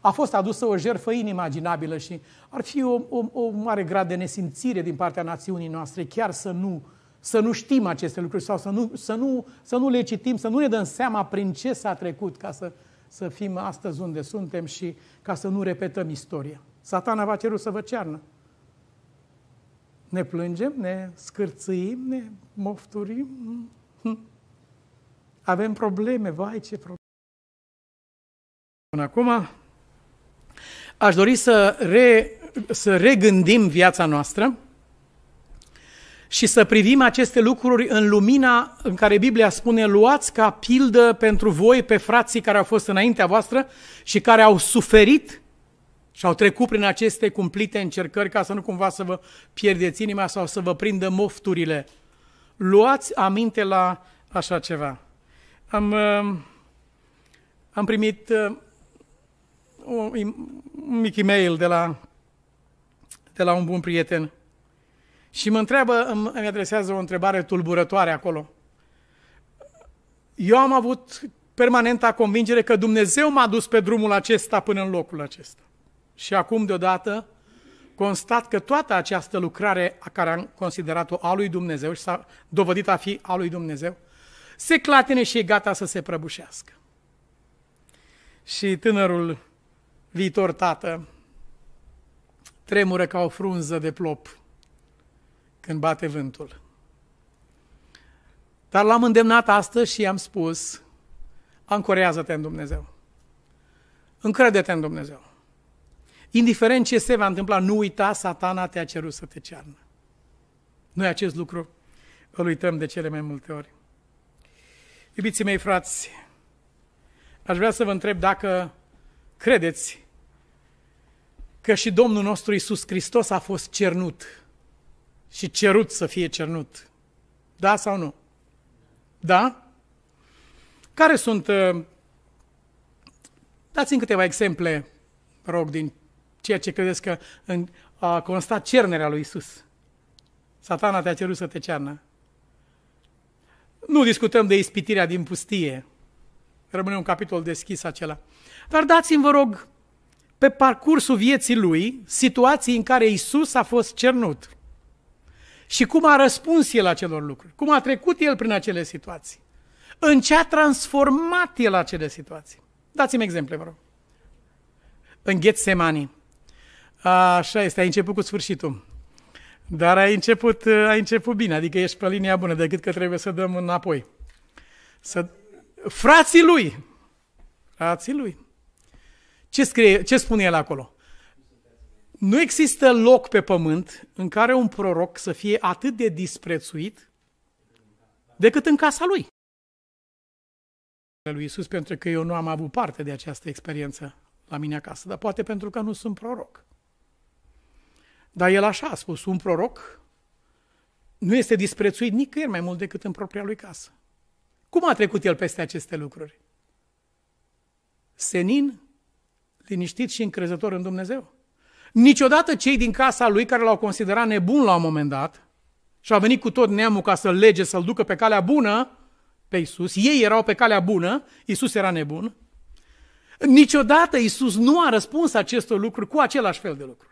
Speaker 1: A fost adusă o jertfă inimaginabilă și ar fi o, o, o mare grad de nesimțire din partea națiunii noastre chiar să nu, să nu știm aceste lucruri sau să nu, să, nu, să nu le citim, să nu ne dăm seama prin ce s-a trecut ca să, să fim astăzi unde suntem și ca să nu repetăm istoria. Satana va cerut să vă cearnă. Ne plângem, ne scârțâim, ne mofturim. Avem probleme, vai ce probleme. Până acum aș dori să, re, să regândim viața noastră și să privim aceste lucruri în lumina în care Biblia spune luați ca pildă pentru voi pe frații care au fost înaintea voastră și care au suferit și au trecut prin aceste cumplite încercări ca să nu cumva să vă pierdeți inima sau să vă prindă mofturile. Luați aminte la așa ceva. Am, uh, am primit un, uh, un mic e-mail de la, de la un bun prieten și mă întreabă, îmi, îmi adresează o întrebare tulburătoare acolo. Eu am avut permanenta convingere că Dumnezeu m-a dus pe drumul acesta până în locul acesta. Și acum, deodată, constat că toată această lucrare a care am considerat-o a lui Dumnezeu și s-a dovedit a fi a lui Dumnezeu, se clatine și e gata să se prăbușească. Și tânărul viitor tată tremură ca o frunză de plop când bate vântul. Dar l-am îndemnat astăzi și i-am spus, ancorează-te în Dumnezeu. Încrede-te în Dumnezeu indiferent ce se va întâmpla, nu uita, satana te-a cerut să te cearnă. Noi acest lucru îl uităm de cele mai multe ori. Iubiții mei frați, aș vrea să vă întreb dacă credeți că și Domnul nostru Isus Hristos a fost cernut și cerut să fie cernut. Da sau nu? Da? Care sunt... Uh, dați-mi câteva exemple, rog, din ceea ce credeți că în, a constat cernerea lui Isus. Satana te-a cerut să te cearnă. Nu discutăm de ispitirea din pustie. Rămâne un capitol deschis acela. Dar dați-mi, vă rog, pe parcursul vieții lui, situații în care Isus a fost cernut. Și cum a răspuns el acelor lucruri? Cum a trecut el prin acele situații? În ce a transformat el acele situații? Dați-mi exemple, vă rog. În Ghetsemani, Așa este, ai început cu sfârșitul. Dar ai început, uh, ai început bine, adică ești pe linia bună, decât că trebuie să dăm înapoi. Să... Frații lui! Frații lui! Ce, scrie, ce spune el acolo? Nu există loc pe pământ în care un proroc să fie atât de disprețuit decât în casa lui. Lui Iisus, pentru că eu nu am avut parte de această experiență la mine acasă, dar poate pentru că nu sunt proroc. Dar el așa a spus, un proroc nu este disprețuit nicăieri mai mult decât în propria lui casă. Cum a trecut el peste aceste lucruri? Senin, liniștit și încrezător în Dumnezeu. Niciodată cei din casa lui care l-au considerat nebun la un moment dat și au venit cu tot neamul ca să-l lege, să-l ducă pe calea bună pe Isus, ei erau pe calea bună, Isus era nebun, niciodată Isus nu a răspuns acestor lucruri cu același fel de lucru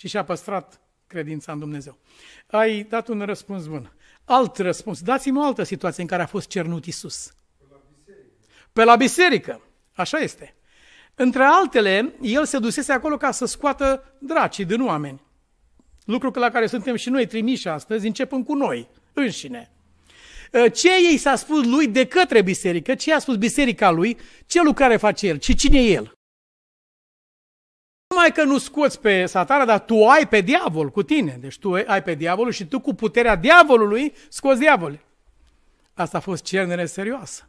Speaker 1: ci și-a păstrat credința în Dumnezeu. Ai dat un răspuns bun. Alt răspuns. Dați-mi o altă situație în care a fost cernut Isus. Pe la biserică. Așa este. Între altele, el se dusese acolo ca să scoată dracii din oameni. Lucru la care suntem și noi trimiși astăzi, începând cu noi înșine. Ă, ce ei s-a spus lui de către biserică, ce a spus biserica lui, ce lucrare face el, și cine e el numai că nu scoți pe satana, dar tu ai pe diavol cu tine. Deci tu ai pe diavolul și tu cu puterea diavolului scoți diavol. Asta a fost cernere serioasă.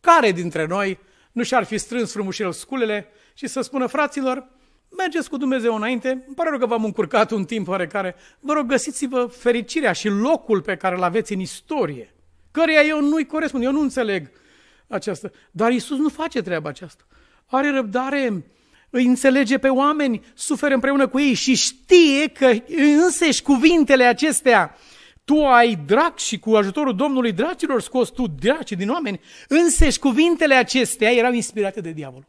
Speaker 1: Care dintre noi nu și-ar fi strâns frumușel sculele și să spună fraților, mergeți cu Dumnezeu înainte, îmi pare rău că v-am încurcat un timp oarecare, vă rog, găsiți-vă fericirea și locul pe care îl aveți în istorie, căreia eu nu-i corespund, eu nu înțeleg aceasta. Dar Isus nu face treaba aceasta. Are răbdare îi înțelege pe oameni, suferă împreună cu ei și știe că însăși cuvintele acestea tu ai drac și cu ajutorul Domnului dracilor scos tu draci din oameni, însăși cuvintele acestea erau inspirate de diavol.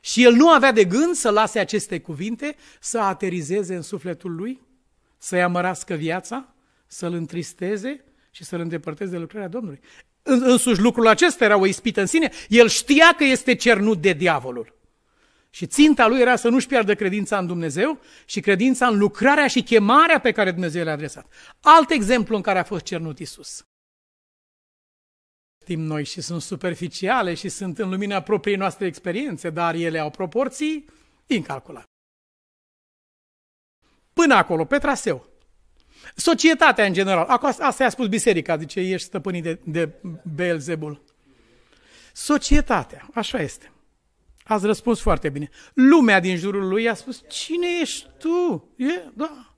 Speaker 1: Și el nu avea de gând să lase aceste cuvinte să aterizeze în sufletul lui, să-i amărască viața, să-l întristeze și să-l îndepărteze de lucrarea Domnului. Însuși lucrul acesta era o ispită în sine, el știa că este cernut de diavolul. Și ținta lui era să nu-și piardă credința în Dumnezeu și credința în lucrarea și chemarea pe care Dumnezeu le-a adresat. Alt exemplu în care a fost cernut Isus. Știm noi și sunt superficiale și sunt în lumina propriei noastre experiențe, dar ele au proporții incalculabile. Până acolo, pe traseu. Societatea în general. Asta i-a spus biserica, zice, ești stăpânit de, de Belzebul. Societatea, așa este. Ați răspuns foarte bine. Lumea din jurul lui a spus, cine ești tu? E, da.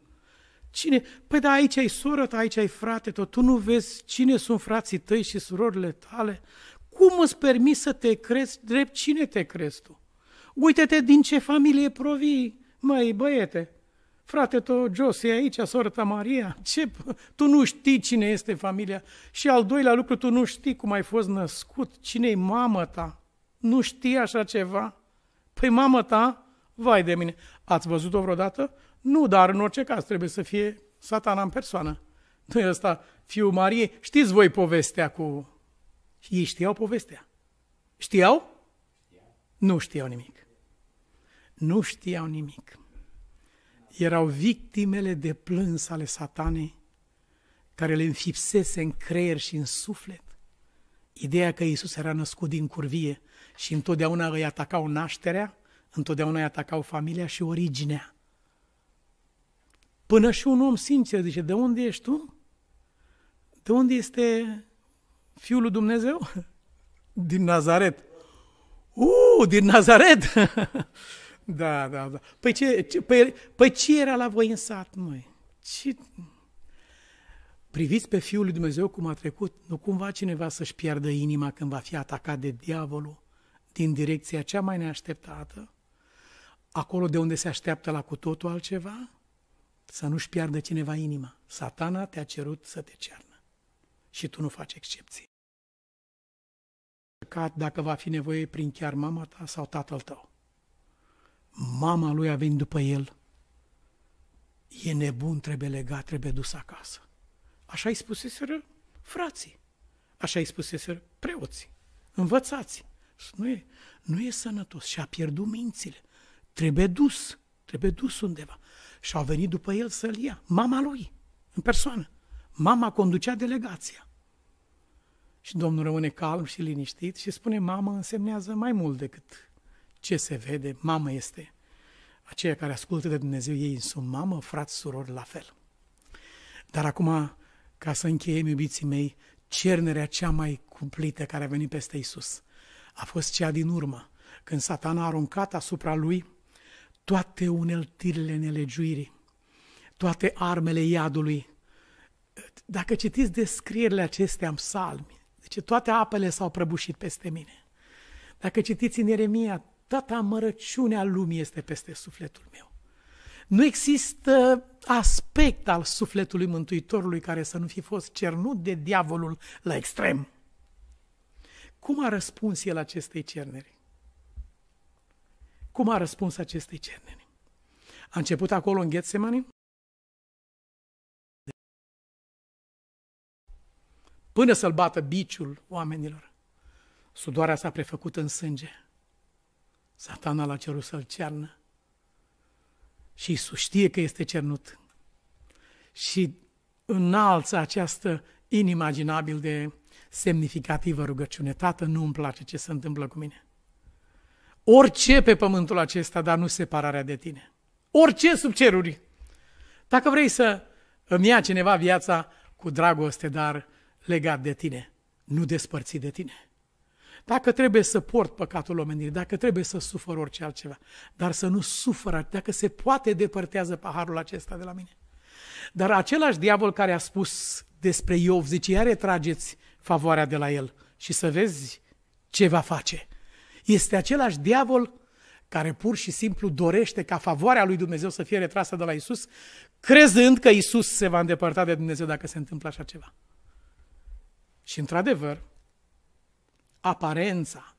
Speaker 1: Cine? Păi da, aici ai soră ta, aici ai frate tot. Tu nu vezi cine sunt frații tăi și surorile tale? Cum îți permis să te crezi drept cine te crezi tu? Uite-te din ce familie provii, măi băiete. Frate tău Jos e aici, soră ta Maria. Ce? Tu nu știi cine este familia. Și al doilea lucru, tu nu știi cum ai fost născut, cine e mamă ta. Nu știi așa ceva? Păi mamă ta, vai de mine. Ați văzut-o vreodată? Nu, dar în orice caz trebuie să fie satana în persoană. Nu e ăsta fiul Mariei. Știți voi povestea cu... Ei știau povestea. Știau? Nu știau nimic. Nu știau nimic. Erau victimele de plâns ale satanei care le înfipsese în creier și în suflet ideea că Isus era născut din curvie și întotdeauna îi atacau nașterea, întotdeauna îi atacau familia și originea. Până și un om sincer zice, de unde ești tu? De unde este Fiul lui Dumnezeu? *laughs* Din Nazaret. Uuu, din Nazaret! *laughs* da, da, da. Păi ce, ce, păi, păi ce era la voi în sat, măi? Ce... Priviți pe Fiul lui Dumnezeu cum a trecut, nu cumva cineva să-și piardă inima când va fi atacat de diavolul, din direcția cea mai neașteptată, acolo de unde se așteaptă la cu totul altceva, să nu-și piardă cineva inima. Satana te-a cerut să te cernă. și tu nu faci excepție. Ca dacă va fi nevoie prin chiar mama ta sau tatăl tău. Mama lui a venit după el. E nebun, trebuie legat, trebuie dus acasă. Așa îi spuseseră frații. Așa îi spuseseră preoții, învățați. Nu e, nu e sănătos și a pierdut mințile. Trebuie dus, trebuie dus undeva. Și au venit după el să-l ia, mama lui, în persoană. Mama conducea delegația. Și domnul rămâne calm și liniștit și spune, "Mama însemnează mai mult decât ce se vede, Mama este aceea care ascultă de Dumnezeu, ei sunt mamă, frați, surori, la fel. Dar acum, ca să încheiem, iubiții mei, cernerea cea mai cumplită care a venit peste Isus a fost cea din urmă, când satana a aruncat asupra lui toate uneltirile nelegiuirii, toate armele iadului. Dacă citiți descrierile acestea în psalmi, deci toate apele s-au prăbușit peste mine. Dacă citiți în Ieremia, toată amărăciunea lumii este peste sufletul meu. Nu există aspect al sufletului Mântuitorului care să nu fi fost cernut de diavolul la extrem. Cum a răspuns el acestei cerneri? Cum a răspuns acestei cerneri? A început acolo în Ghetsemani? Până să-l bată biciul oamenilor, sudoarea s-a prefăcut în sânge. Satana l-a cerut să-l cernă. și Iisus știe că este cernut și înalță această inimaginabil de semnificativă rugăciune. Tată, nu îmi place ce se întâmplă cu mine. Orice pe pământul acesta, dar nu separarea de tine. Orice sub ceruri. Dacă vrei să îmi ia cineva viața cu dragoste, dar legat de tine, nu despărți de tine. Dacă trebuie să port păcatul omenirii, dacă trebuie să sufăr orice altceva, dar să nu sufără, dacă se poate depărtează paharul acesta de la mine. Dar același diavol care a spus despre Iov, zice, iar retrageți favoarea de la el și să vezi ce va face. Este același diavol care pur și simplu dorește ca favoarea lui Dumnezeu să fie retrasă de la Isus, crezând că Isus se va îndepărta de Dumnezeu dacă se întâmplă așa ceva. Și într-adevăr, aparența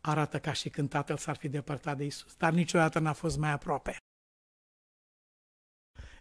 Speaker 1: arată ca și când Tatăl s-ar fi depărtat de Isus, dar niciodată n-a fost mai aproape.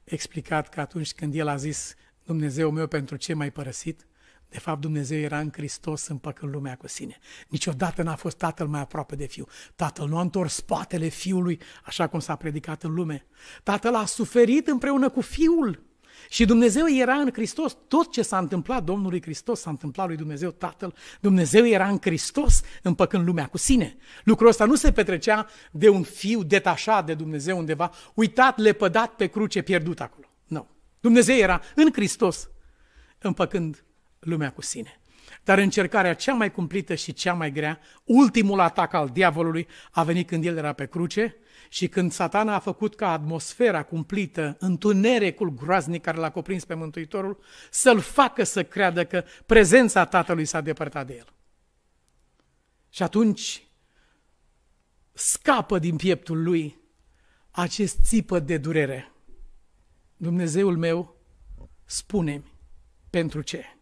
Speaker 1: Explicat că atunci când el a zis, Dumnezeu meu, pentru ce m-ai părăsit? De fapt, Dumnezeu era în Hristos împăcând lumea cu sine. Niciodată n-a fost tatăl mai aproape de fiu. Tatăl nu a întors spatele fiului, așa cum s-a predicat în lume. Tatăl a suferit împreună cu fiul. Și Dumnezeu era în Hristos. Tot ce s-a întâmplat Domnului Hristos s-a întâmplat lui Dumnezeu Tatăl. Dumnezeu era în Hristos împăcând lumea cu sine. Lucrul ăsta nu se petrecea de un fiu detașat de Dumnezeu undeva, uitat, lepădat pe cruce, pierdut acolo. Nu. Dumnezeu era în Hristos împăcând lumea cu sine. Dar încercarea cea mai cumplită și cea mai grea, ultimul atac al diavolului, a venit când el era pe cruce și când satana a făcut ca atmosfera cumplită, întunericul groaznic care l-a cuprins pe Mântuitorul, să-l facă să creadă că prezența Tatălui s-a depărtat de el. Și atunci scapă din pieptul lui acest țipă de durere. Dumnezeul meu, spune-mi pentru ce.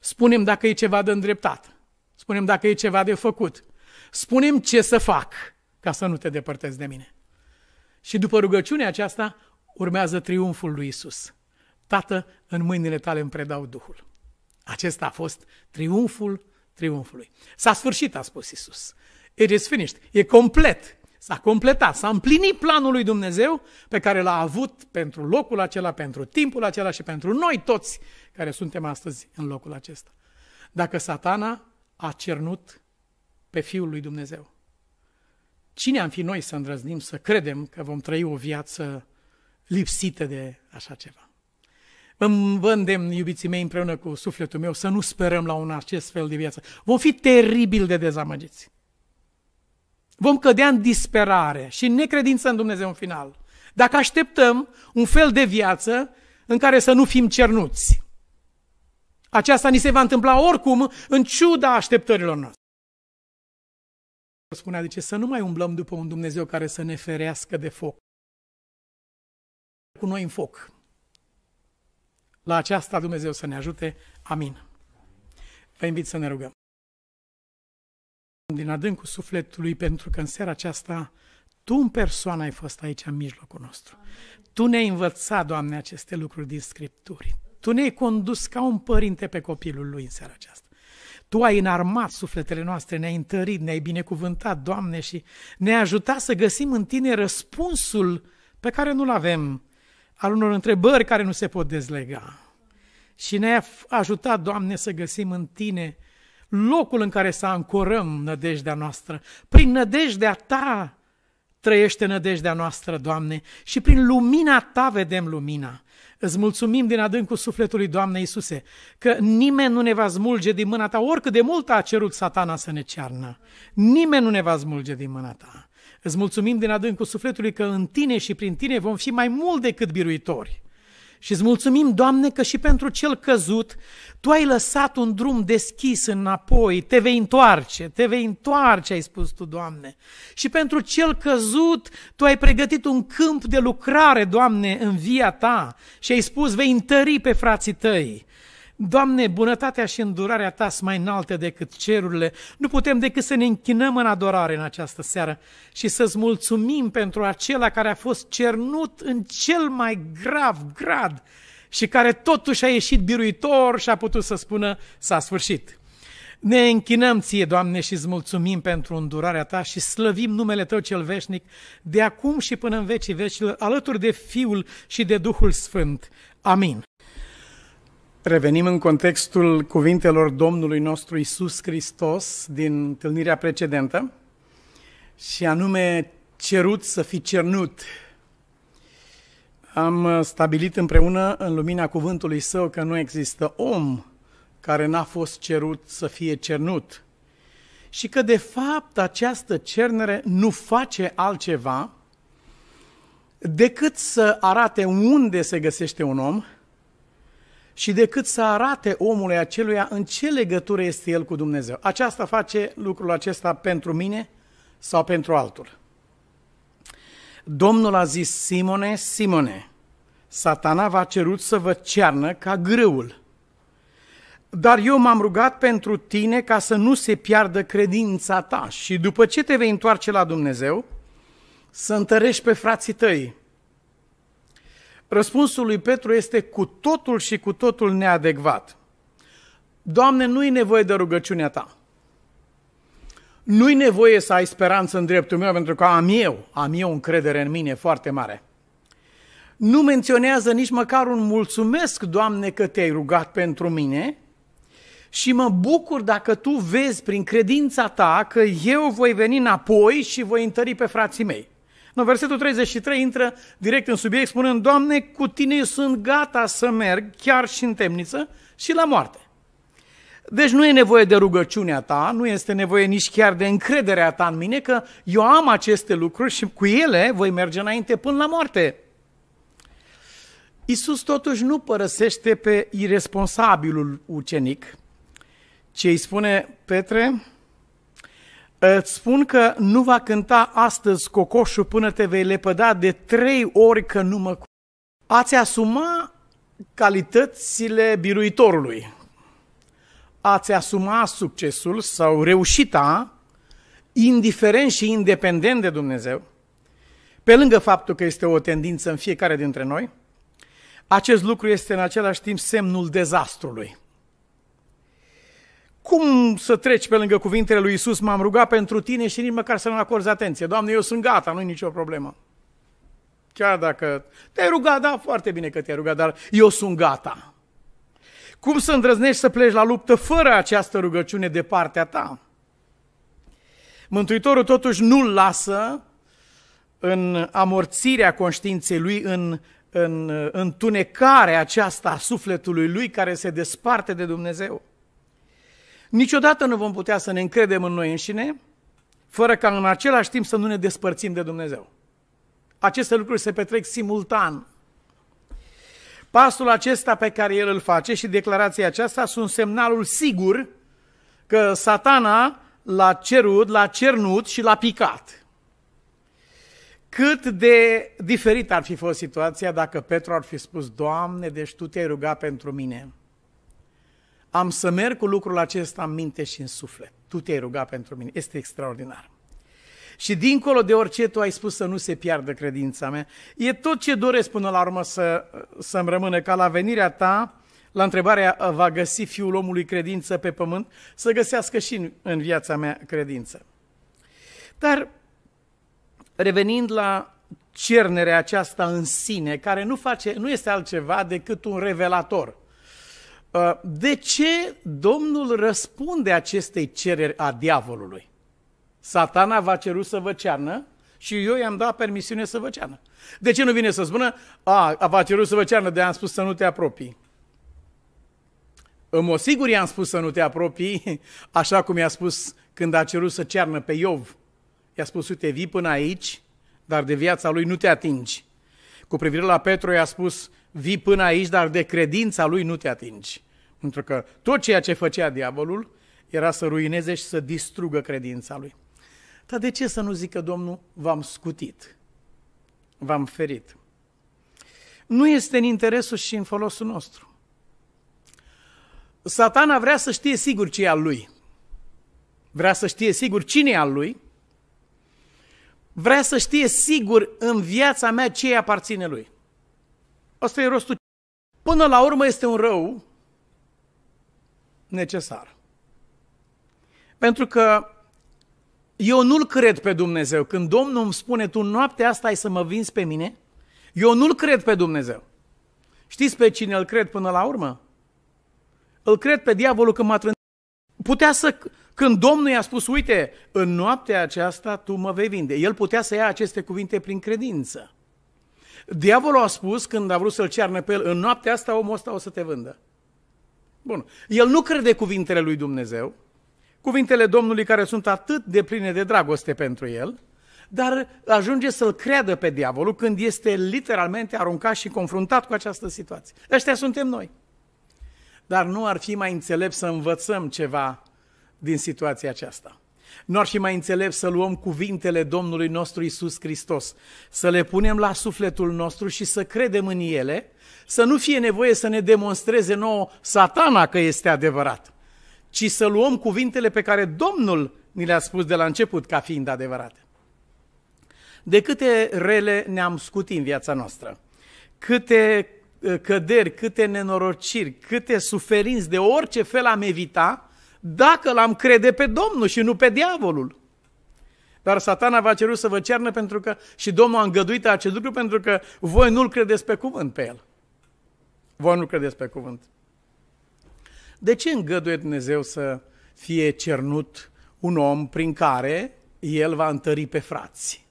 Speaker 1: Spunem dacă e ceva de îndreptat. Spunem dacă e ceva de făcut. Spunem ce să fac ca să nu te depărtezi de mine. Și după rugăciunea aceasta urmează triumful lui Isus. Tată, în mâinile tale îmi predau Duhul. Acesta a fost triumful triumfului. S-a sfârșit, a spus Isus. It is finished. E complet. S-a completat, s-a împlinit planul lui Dumnezeu pe care l-a avut pentru locul acela, pentru timpul acela și pentru noi toți care suntem astăzi în locul acesta. Dacă satana a cernut pe Fiul lui Dumnezeu, cine am fi noi să îndrăznim să credem că vom trăi o viață lipsită de așa ceva? Vă îndemn, iubiții mei, împreună cu sufletul meu, să nu sperăm la un acest fel de viață. Vom fi teribil de dezamăgiți vom cădea în disperare și în necredință în Dumnezeu în final. Dacă așteptăm un fel de viață în care să nu fim cernuți. Aceasta ni se va întâmpla oricum în ciuda așteptărilor noastre. Spunea, de ce să nu mai umblăm după un Dumnezeu care să ne ferească de foc. Cu noi în foc. La aceasta Dumnezeu să ne ajute. Amin. Vă invit să ne rugăm din adâncul sufletului, pentru că în seara aceasta Tu în persoană ai fost aici în mijlocul nostru. Tu ne-ai învățat, Doamne, aceste lucruri din Scripturi. Tu ne-ai condus ca un părinte pe copilul lui în seara aceasta. Tu ai înarmat sufletele noastre, ne-ai întărit, ne-ai binecuvântat, Doamne, și ne-ai ajutat să găsim în Tine răspunsul pe care nu-l avem, al unor întrebări care nu se pot dezlega. Și ne-ai ajutat, Doamne, să găsim în Tine locul în care să ancorăm nădejdea noastră. Prin nădejdea Ta trăiește nădejdea noastră, Doamne, și prin lumina Ta vedem lumina. Îți mulțumim din adâncul sufletului, Doamne Iisuse, că nimeni nu ne va smulge din mâna Ta, oricât de mult a cerut satana să ne cearnă. Nimeni nu ne va smulge din mâna Ta. Îți mulțumim din adâncul sufletului că în Tine și prin Tine vom fi mai mult decât biruitori. Și îți mulțumim, Doamne, că și pentru cel căzut Tu ai lăsat un drum deschis înapoi, te vei întoarce, te vei întoarce, ai spus Tu, Doamne. Și pentru cel căzut Tu ai pregătit un câmp de lucrare, Doamne, în via Ta și ai spus, vei întări pe frații Tăi. Doamne, bunătatea și îndurarea Ta sunt mai înalte decât cerurile. Nu putem decât să ne închinăm în adorare în această seară și să-ți mulțumim pentru acela care a fost cernut în cel mai grav grad și care totuși a ieșit biruitor și a putut să spună s-a sfârșit. Ne închinăm ție, Doamne, și îți mulțumim pentru îndurarea ta și slăvim numele tău cel veșnic de acum și până în vecii vecilor, alături de Fiul și de Duhul Sfânt. Amin. Revenim în contextul cuvintelor Domnului nostru Isus Hristos din întâlnirea precedentă și anume cerut să fi cernut. Am stabilit împreună în lumina cuvântului său că nu există om care n-a fost cerut să fie cernut și că de fapt această cernere nu face altceva decât să arate unde se găsește un om – și decât să arate omului aceluia în ce legătură este el cu Dumnezeu. Aceasta face lucrul acesta pentru mine sau pentru altul. Domnul a zis, Simone, Simone, satana v-a cerut să vă cearnă ca grâul. Dar eu m-am rugat pentru tine ca să nu se piardă credința ta și după ce te vei întoarce la Dumnezeu, să întărești pe frații tăi, Răspunsul lui Petru este cu totul și cu totul neadecvat. Doamne, nu-i nevoie de rugăciunea ta. Nu-i nevoie să ai speranță în dreptul meu, pentru că am eu, am eu încredere în mine foarte mare. Nu menționează nici măcar un mulțumesc, Doamne, că te-ai rugat pentru mine și mă bucur dacă tu vezi prin credința ta că eu voi veni înapoi și voi întări pe frații mei. În versetul 33 intră direct în subiect spunând, Doamne, cu Tine sunt gata să merg chiar și în temniță și la moarte. Deci nu e nevoie de rugăciunea ta, nu este nevoie nici chiar de încrederea ta în mine, că eu am aceste lucruri și cu ele voi merge înainte până la moarte. Iisus totuși nu părăsește pe irresponsabilul ucenic, Ce îi spune, Petre, Îți eh, spun că nu va cânta astăzi cocoșul până te vei lepăda de trei ori că nu mă... Ați asuma calitățile biruitorului. Ați asuma succesul sau reușita, indiferent și independent de Dumnezeu, pe lângă faptul că este o tendință în fiecare dintre noi, acest lucru este în același timp semnul dezastrului. Cum să treci pe lângă cuvintele lui Isus, m-am rugat pentru tine și nici măcar să nu acorzi atenție. Doamne, eu sunt gata, nu-i nicio problemă. Chiar dacă te-ai rugat, da, foarte bine că te-ai rugat, dar eu sunt gata. Cum să îndrăznești să pleci la luptă fără această rugăciune de partea ta? Mântuitorul totuși nu lasă în amorțirea conștiinței lui, în, în întunecarea aceasta a sufletului lui care se desparte de Dumnezeu. Niciodată nu vom putea să ne încredem în noi înșine, fără ca în același timp să nu ne despărțim de Dumnezeu. Aceste lucruri se petrec simultan. Pasul acesta pe care el îl face și declarația aceasta sunt semnalul sigur că satana l-a cerut, l-a cernut și l-a picat. Cât de diferit ar fi fost situația dacă Petru ar fi spus, Doamne, deci Tu te-ai rugat pentru mine. Am să merg cu lucrul acesta în minte și în suflet. Tu te-ai rugat pentru mine. Este extraordinar. Și dincolo de orice tu ai spus să nu se piardă credința mea, e tot ce doresc până la urmă să, să-mi rămână ca la venirea ta, la întrebarea va găsi fiul omului credință pe pământ, să găsească și în, în viața mea credință. Dar revenind la cernerea aceasta în sine, care nu, face, nu este altceva decât un revelator – Uh, de ce Domnul răspunde acestei cereri a diavolului? Satana va ceru să vă cearnă și eu i-am dat permisiune să vă cearnă. De ce nu vine să spună, a, va ceru să vă cearnă, de am spus să nu te apropii. În mod sigur i-am spus să nu te apropii, *laughs* așa cum i-a spus când a cerut să cearnă pe Iov. I-a spus, uite, vii până aici, dar de viața lui nu te atingi. Cu privire la Petru i-a spus, vii până aici, dar de credința lui nu te atingi. Pentru că tot ceea ce făcea diavolul era să ruineze și să distrugă credința lui. Dar de ce să nu zică Domnul, v-am scutit, v-am ferit? Nu este în interesul și în folosul nostru. Satana vrea să știe sigur ce e al lui. Vrea să știe sigur cine e al lui. Vrea să știe sigur în viața mea ce aparține lui. Asta e rostul. Până la urmă este un rău necesar. Pentru că eu nu-L cred pe Dumnezeu. Când Domnul îmi spune, tu noaptea asta ai să mă vinzi pe mine, eu nu-L cred pe Dumnezeu. Știți pe cine îl cred până la urmă? Îl cred pe diavolul că m-a trânt. Putea să, când Domnul i-a spus, uite, în noaptea aceasta tu mă vei vinde. El putea să ia aceste cuvinte prin credință. Diavolul a spus când a vrut să-l cearnă pe el, în noaptea asta omul ăsta o să te vândă. Bun. El nu crede cuvintele lui Dumnezeu, cuvintele Domnului care sunt atât de pline de dragoste pentru el, dar ajunge să-l creadă pe diavolul când este literalmente aruncat și confruntat cu această situație. Ăștia suntem noi. Dar nu ar fi mai înțelept să învățăm ceva din situația aceasta. Nu ar fi mai înțelept să luăm cuvintele Domnului nostru Isus Hristos, să le punem la sufletul nostru și să credem în ele, să nu fie nevoie să ne demonstreze nouă satana că este adevărat, ci să luăm cuvintele pe care Domnul ni le-a spus de la început ca fiind adevărate. De câte rele ne-am scutit în viața noastră, câte eh, căderi, câte nenorociri, câte suferinți de orice fel am evitat? dacă l-am crede pe Domnul și nu pe diavolul. Dar satana va cerut să vă cernă pentru că și Domnul a îngăduit acest lucru pentru că voi nu-l credeți pe cuvânt pe el. Voi nu credeți pe cuvânt. De ce îngăduie Dumnezeu să fie cernut un om prin care el va întări pe frații?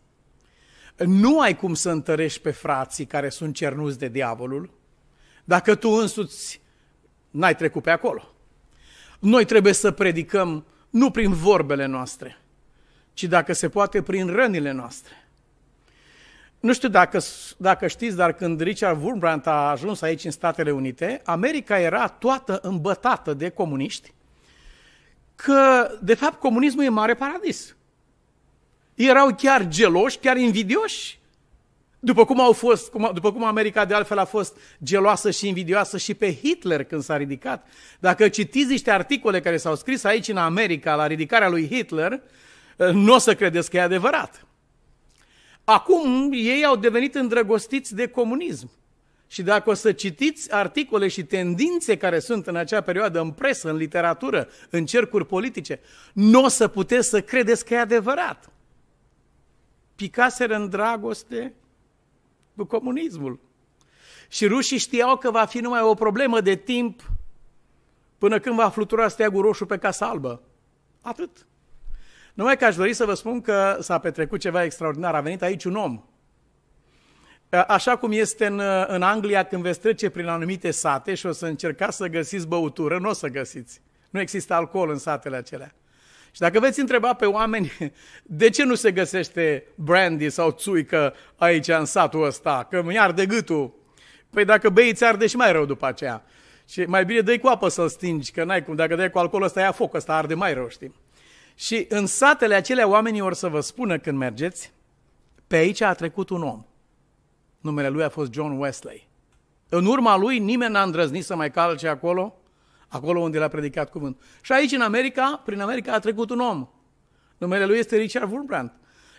Speaker 1: Nu ai cum să întărești pe frații care sunt cernuți de diavolul dacă tu însuți n-ai trecut pe acolo. Noi trebuie să predicăm nu prin vorbele noastre, ci dacă se poate prin rănile noastre. Nu știu dacă, dacă știți, dar când Richard Wurmbrandt a ajuns aici în Statele Unite, America era toată îmbătată de comuniști, că de fapt comunismul e mare paradis. Erau chiar geloși, chiar invidioși după cum, au fost, după cum America de altfel a fost geloasă și invidioasă și pe Hitler când s-a ridicat. Dacă citiți niște articole care s-au scris aici în America la ridicarea lui Hitler, eh, nu o să credeți că e adevărat. Acum ei au devenit îndrăgostiți de comunism. Și dacă o să citiți articole și tendințe care sunt în acea perioadă în presă, în literatură, în cercuri politice, nu o să puteți să credeți că e adevărat. Picaseră în dragoste cu comunismul. Și rușii știau că va fi numai o problemă de timp până când va flutura steagul roșu pe Casa Albă. Atât. Numai că aș dori să vă spun că s-a petrecut ceva extraordinar. A venit aici un om. Așa cum este în, în Anglia când veți trece prin anumite sate și o să încercați să găsiți băutură, nu o să găsiți. Nu există alcool în satele acelea. Și dacă veți întreba pe oameni *laughs* de ce nu se găsește brandy sau țuică aici în satul ăsta, că mi arde gâtul, păi dacă bei ți arde și mai rău după aceea. Și mai bine dai cu apă să-l stingi, că n-ai cum, dacă dai cu alcool ăsta ia foc, ăsta arde mai rău, știi? Și în satele acelea oamenii or să vă spună când mergeți, pe aici a trecut un om. Numele lui a fost John Wesley. În urma lui nimeni n-a îndrăznit să mai calce acolo, acolo unde l-a predicat cuvântul. Și aici, în America, prin America a trecut un om. Numele lui este Richard Wurmbrand.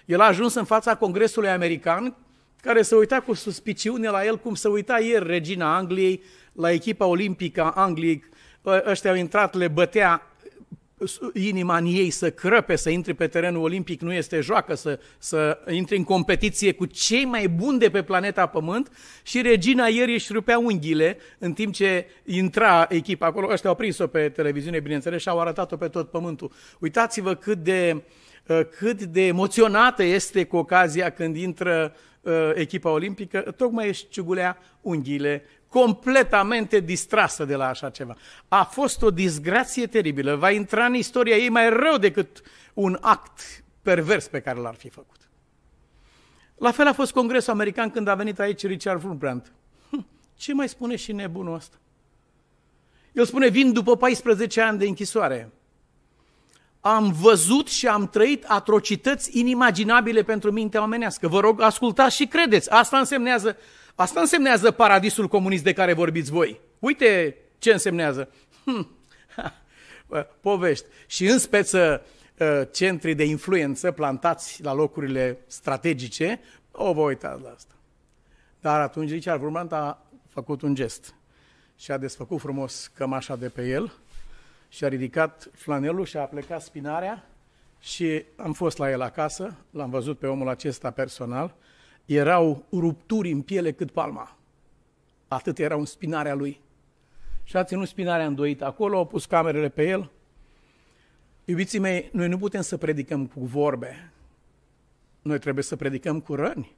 Speaker 1: El a ajuns în fața Congresului American, care se uita cu suspiciune la el, cum se uita ieri regina Angliei la echipa olimpică a Angliei. Ă, ăștia au intrat, le bătea inima în ei să crăpe, să intre pe terenul olimpic, nu este joacă, să, să intre în competiție cu cei mai buni de pe planeta Pământ și regina ieri își rupea unghiile în timp ce intra echipa acolo. Ăștia au prins-o pe televiziune, bineînțeles, și au arătat-o pe tot Pământul. Uitați-vă cât de, uh, cât de emoționată este cu ocazia când intră uh, echipa olimpică, tocmai își ciugulea unghiile completamente distrasă de la așa ceva. A fost o disgrație teribilă, va intra în istoria ei mai rău decât un act pervers pe care l-ar fi făcut. La fel a fost Congresul American când a venit aici Richard Fulbrand. Hm, ce mai spune și nebunul ăsta? El spune, vin după 14 ani de închisoare. Am văzut și am trăit atrocități inimaginabile pentru mintea omenească. Vă rog, ascultați și credeți. Asta însemnează Asta însemnează paradisul comunist de care vorbiți voi. Uite ce însemnează. Hm. Ha. Povești. Și în speță ă, centri de influență plantați la locurile strategice, o voi, uita la asta. Dar atunci Richard Vrumant a făcut un gest și a desfăcut frumos cămașa de pe el și a ridicat flanelul și a plecat spinarea și am fost la el acasă, l-am văzut pe omul acesta personal erau rupturi în piele cât palma. Atât era în spinarea lui. Și a ținut spinarea îndoită acolo, au pus camerele pe el. Iubiții mei, noi nu putem să predicăm cu vorbe. Noi trebuie să predicăm cu răni.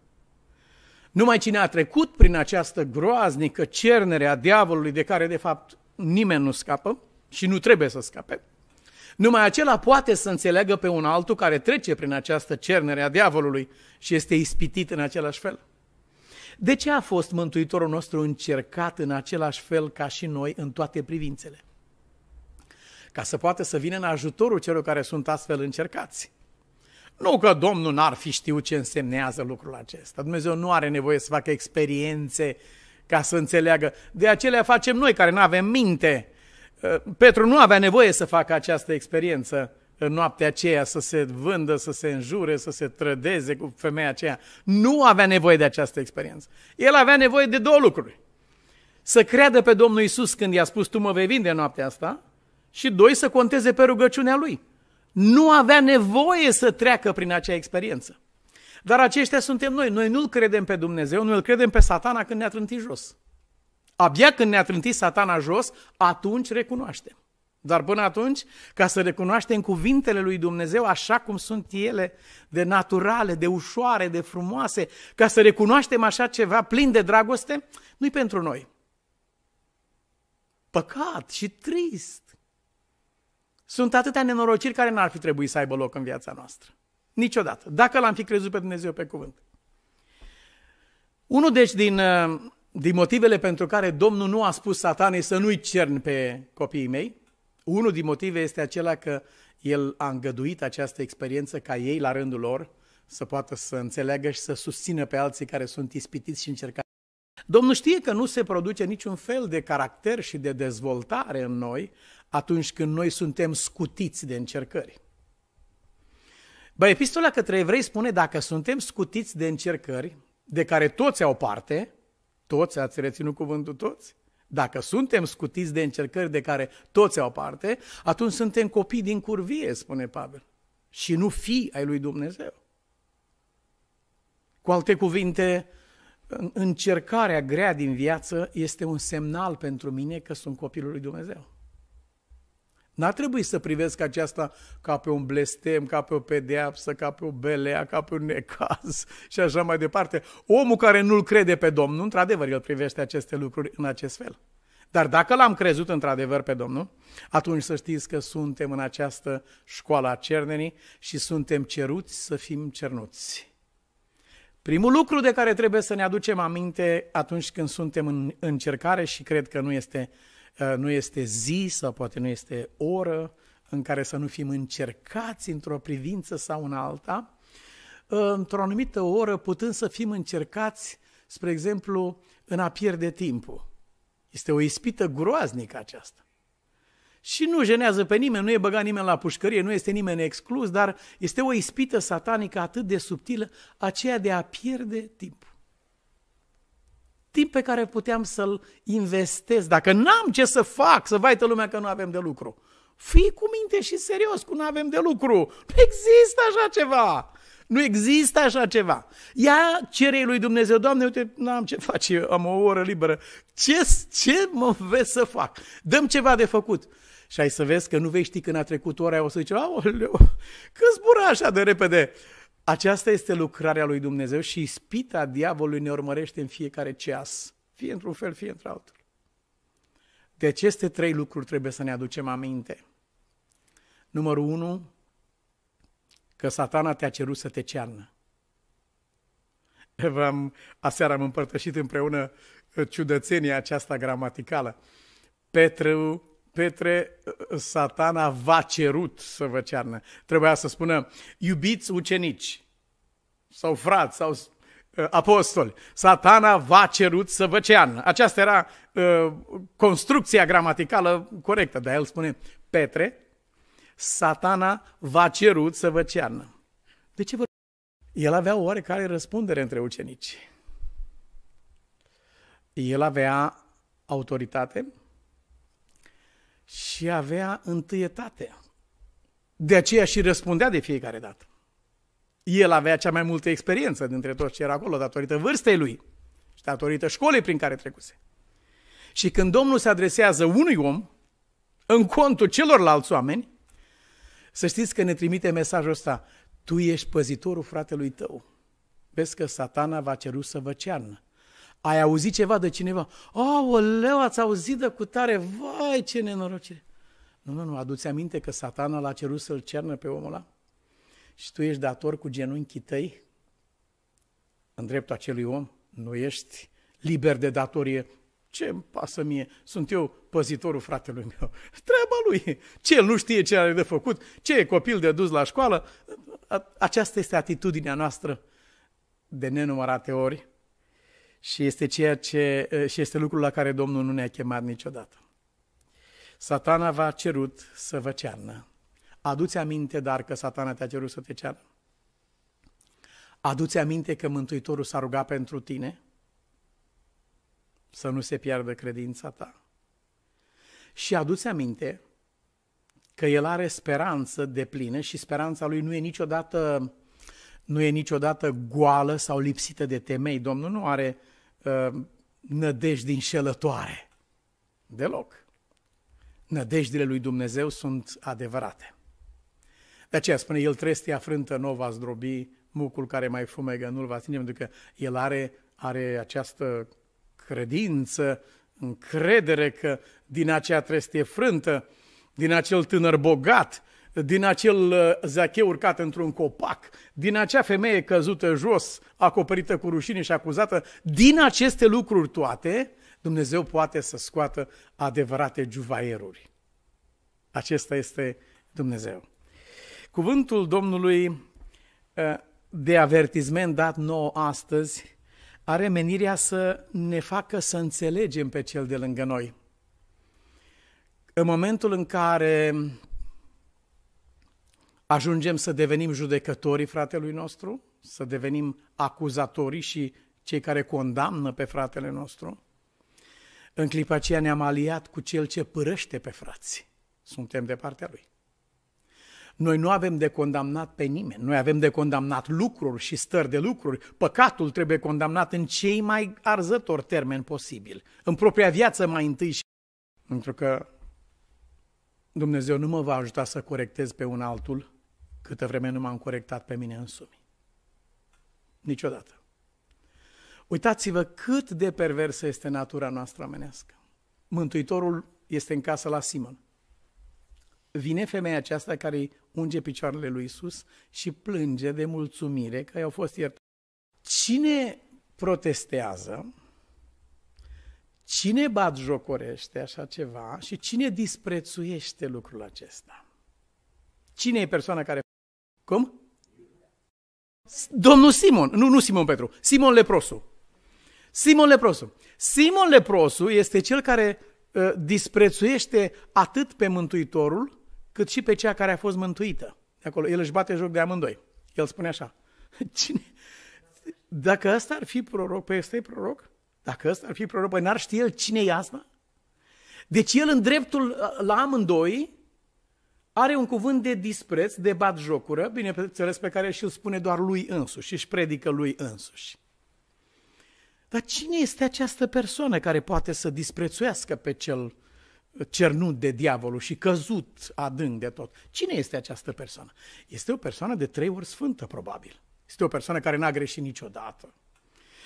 Speaker 1: Numai cine a trecut prin această groaznică cernere a diavolului, de care de fapt nimeni nu scapă și nu trebuie să scape, numai acela poate să înțeleagă pe un altul care trece prin această cernere a diavolului și este ispitit în același fel. De ce a fost Mântuitorul nostru încercat în același fel ca și noi în toate privințele? Ca să poată să vină în ajutorul celor care sunt astfel încercați. Nu că Domnul n-ar fi știut ce însemnează lucrul acesta. Dumnezeu nu are nevoie să facă experiențe ca să înțeleagă. De acelea facem noi care nu avem minte Petru nu avea nevoie să facă această experiență în noaptea aceea, să se vândă, să se înjure, să se trădeze cu femeia aceea. Nu avea nevoie de această experiență. El avea nevoie de două lucruri. Să creadă pe Domnul Isus când i-a spus, tu mă vei vinde noaptea asta, și doi, să conteze pe rugăciunea lui. Nu avea nevoie să treacă prin acea experiență. Dar aceștia suntem noi. Noi nu-L credem pe Dumnezeu, nu-L credem pe satana când ne-a trântit jos. Abia când ne-a trântit satana jos, atunci recunoaștem. Dar până atunci, ca să recunoaștem cuvintele lui Dumnezeu așa cum sunt ele, de naturale, de ușoare, de frumoase, ca să recunoaștem așa ceva plin de dragoste, nu-i pentru noi. Păcat și trist. Sunt atâtea nenorociri care n-ar fi trebuit să aibă loc în viața noastră. Niciodată. Dacă l-am fi crezut pe Dumnezeu pe cuvânt. Unul deci din uh, din motivele pentru care Domnul nu a spus satanei să nu-i cern pe copiii mei, unul din motive este acela că el a îngăduit această experiență ca ei, la rândul lor, să poată să înțeleagă și să susțină pe alții care sunt ispitiți și încercați. Domnul știe că nu se produce niciun fel de caracter și de dezvoltare în noi atunci când noi suntem scutiți de încercări. Bă, epistola către evrei spune dacă suntem scutiți de încercări, de care toți au parte, toți ați reținut cuvântul toți? Dacă suntem scutiți de încercări de care toți au parte, atunci suntem copii din curvie, spune Pavel, și nu fi ai lui Dumnezeu. Cu alte cuvinte, încercarea grea din viață este un semnal pentru mine că sunt copilul lui Dumnezeu. N-ar trebui să privesc aceasta ca pe un blestem, ca pe o pedeapsă, ca pe o belea, ca pe un necaz *laughs* și așa mai departe. Omul care nu-L crede pe Domnul, într-adevăr, el privește aceste lucruri în acest fel. Dar dacă l-am crezut într-adevăr pe Domnul, atunci să știți că suntem în această școală a cernenii și suntem ceruți să fim cernuți. Primul lucru de care trebuie să ne aducem aminte atunci când suntem în încercare și cred că nu este uh, Ă, nu este zi sau poate nu este oră în care să nu fim încercați într-o privință sau în alta, ă, într-o anumită oră putând să fim încercați, spre exemplu, în a pierde timpul. Este o ispită groaznică aceasta. Și nu jenează pe nimeni, nu e băgat nimeni la pușcărie, nu este nimeni exclus, dar este o ispită satanică atât de subtilă, aceea de a pierde timpul timp pe care puteam să-l investez Dacă n-am ce să fac, să vaită lumea că nu avem de lucru. Fii cu minte și serios, cu nu avem de lucru. Nu există așa ceva. Nu există așa ceva. Ia cerei lui Dumnezeu, Doamne, uite, n-am ce face, am o oră liberă. Ce, ce mă vezi să fac? Dăm ceva de făcut. Și ai să vezi că nu vei ști când a trecut ora, o să zici, aoleu, că zbura așa de repede. Aceasta este lucrarea lui Dumnezeu și ispita diavolului ne urmărește în fiecare ceas, fie într-un fel, fie într-altul. De aceste trei lucruri trebuie să ne aducem aminte. Numărul unu, că satana te-a cerut să te cearnă. *laughs* V-am, aseară am împărtășit împreună ciudățenia aceasta gramaticală. Petru Petre, satana v-a cerut să vă cearnă. Trebuia să spună, iubiți ucenici, sau frați, sau uh, apostoli, satana v-a cerut să vă cearnă. Aceasta era uh, construcția gramaticală corectă, dar el spune, Petre, satana v-a cerut să vă cearnă. De ce vă... El avea o oarecare răspundere între ucenici. El avea autoritate, și avea întâietatea. De aceea și răspundea de fiecare dată. El avea cea mai multă experiență dintre toți ce era acolo, datorită vârstei lui și datorită școlii prin care trecuse. Și când Domnul se adresează unui om, în contul celorlalți oameni, să știți că ne trimite mesajul ăsta, tu ești păzitorul fratelui tău. Vezi că satana va cerut să vă cearnă. Ai auzit ceva de cineva? Aoleu, ați auzit de cutare? Vai, ce nenorocire! Nu, nu, nu, aduți aminte că satana l-a cerut să-l cernă pe omul ăla? Și tu ești dator cu genunchii tăi în dreptul acelui om? Nu ești liber de datorie. ce îmi pasă mie? Sunt eu păzitorul fratelui meu. *laughs* Treaba lui. Ce el nu știe ce are de făcut? Ce e copil de dus la școală? Aceasta este atitudinea noastră de nenumărate ori și este, ceea ce, și este lucrul la care Domnul nu ne-a chemat niciodată. Satana v-a cerut să vă cearnă. Aduți aminte, dar, că satana te-a cerut să te cearnă. Aduți aminte că Mântuitorul s-a rugat pentru tine să nu se piardă credința ta. Și aduți aminte că el are speranță de plină și speranța lui nu e niciodată uh, nu e niciodată goală sau lipsită de temei. Domnul nu are uh, nădejdi înșelătoare. Deloc. Nădejdile lui Dumnezeu sunt adevărate. De aceea spune el, trestia frântă nu va zdrobi, mucul care mai fumegă nu-l va ține, pentru că el are, are această credință, încredere că din acea trestie frântă, din acel tânăr bogat, din acel uh, zacheu urcat într-un copac, din acea femeie căzută jos, acoperită cu rușine și acuzată, din aceste lucruri toate, Dumnezeu poate să scoată adevărate juvaieruri. Acesta este Dumnezeu. Cuvântul Domnului uh, de avertizment dat nou astăzi are menirea să ne facă să înțelegem pe cel de lângă noi. În momentul în care Ajungem să devenim judecătorii fratelui nostru, să devenim acuzatorii și cei care condamnă pe fratele nostru. În clipa aceea ne-am aliat cu cel ce părăște pe frații. Suntem de partea lui. Noi nu avem de condamnat pe nimeni, noi avem de condamnat lucruri și stări de lucruri. Păcatul trebuie condamnat în cei mai arzători termeni posibil, în propria viață mai întâi. Și... Pentru că Dumnezeu nu mă va ajuta să corectez pe un altul, câtă vreme nu m-am corectat pe mine însumi. Niciodată. Uitați-vă cât de perversă este natura noastră omenească. Mântuitorul este în casă la Simon. Vine femeia aceasta care îi unge picioarele lui Isus și plânge de mulțumire că i-au fost iertate. Cine protestează, cine bat jocorește așa ceva și cine disprețuiește lucrul acesta? Cine e persoana care cum? Domnul Simon, nu, nu Simon Petru, Simon Leprosu. Simon Leprosu. Simon Leprosu este cel care uh, disprețuiește atât pe Mântuitorul, cât și pe cea care a fost mântuită. De acolo, el își bate joc de amândoi. El spune așa, *laughs* cine? Dacă ăsta ar fi proroc, pe păi ăsta e proroc? Dacă ăsta ar fi proroc, păi n-ar ști el cine e asta? Deci el în dreptul ă, la amândoi are un cuvânt de dispreț, de batjocură, bineînțeles pe care și-l spune doar lui însuși și își predică lui însuși. Dar cine este această persoană care poate să disprețuiască pe cel cernut de diavolul și căzut adânc de tot? Cine este această persoană? Este o persoană de trei ori sfântă, probabil. Este o persoană care n-a greșit niciodată.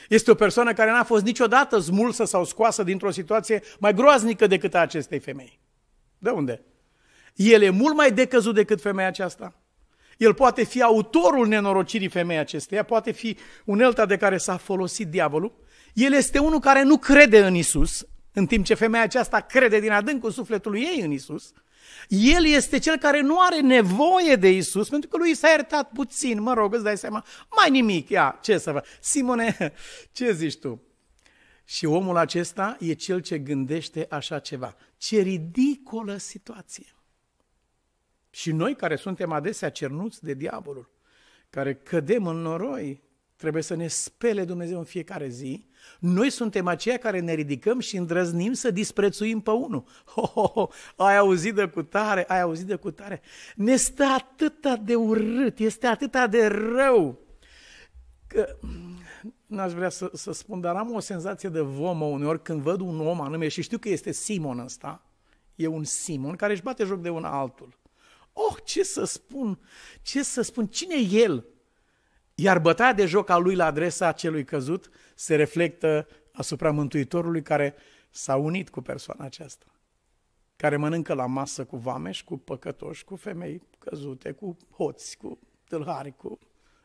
Speaker 1: Este o persoană care n-a fost niciodată smulsă sau scoasă dintr-o situație mai groaznică decât a acestei femei. De unde? El e mult mai decăzut decât femeia aceasta. El poate fi autorul nenorocirii femeii acesteia, poate fi unelta de care s-a folosit diavolul. El este unul care nu crede în Isus, în timp ce femeia aceasta crede din adâncul sufletului ei în Isus. El este cel care nu are nevoie de Isus, pentru că lui s-a iertat puțin, mă rog, îți dai seama, mai nimic, ia, ce să vă... Simone, *laughs* ce zici tu? Și omul acesta e cel ce gândește așa ceva. Ce ridicolă situație! Și noi care suntem adesea cernuți de diavolul, care cădem în noroi, trebuie să ne spele Dumnezeu în fiecare zi, noi suntem aceia care ne ridicăm și îndrăznim să disprețuim pe unul. Ho, ho, ho, ai auzit de cutare, ai auzit de cutare. Ne stă atât de urât, este atât de rău. Că, n-aș vrea să, să spun, dar am o senzație de vomă uneori când văd un om anume și știu că este Simon ăsta, e un Simon care își bate joc de un altul. Oh, ce să spun, ce să spun, cine e el? Iar bătaia de joc a lui la adresa celui căzut se reflectă asupra Mântuitorului care s-a unit cu persoana aceasta, care mănâncă la masă cu vameși, cu păcătoși, cu femei căzute, cu hoți, cu tâlhari, cu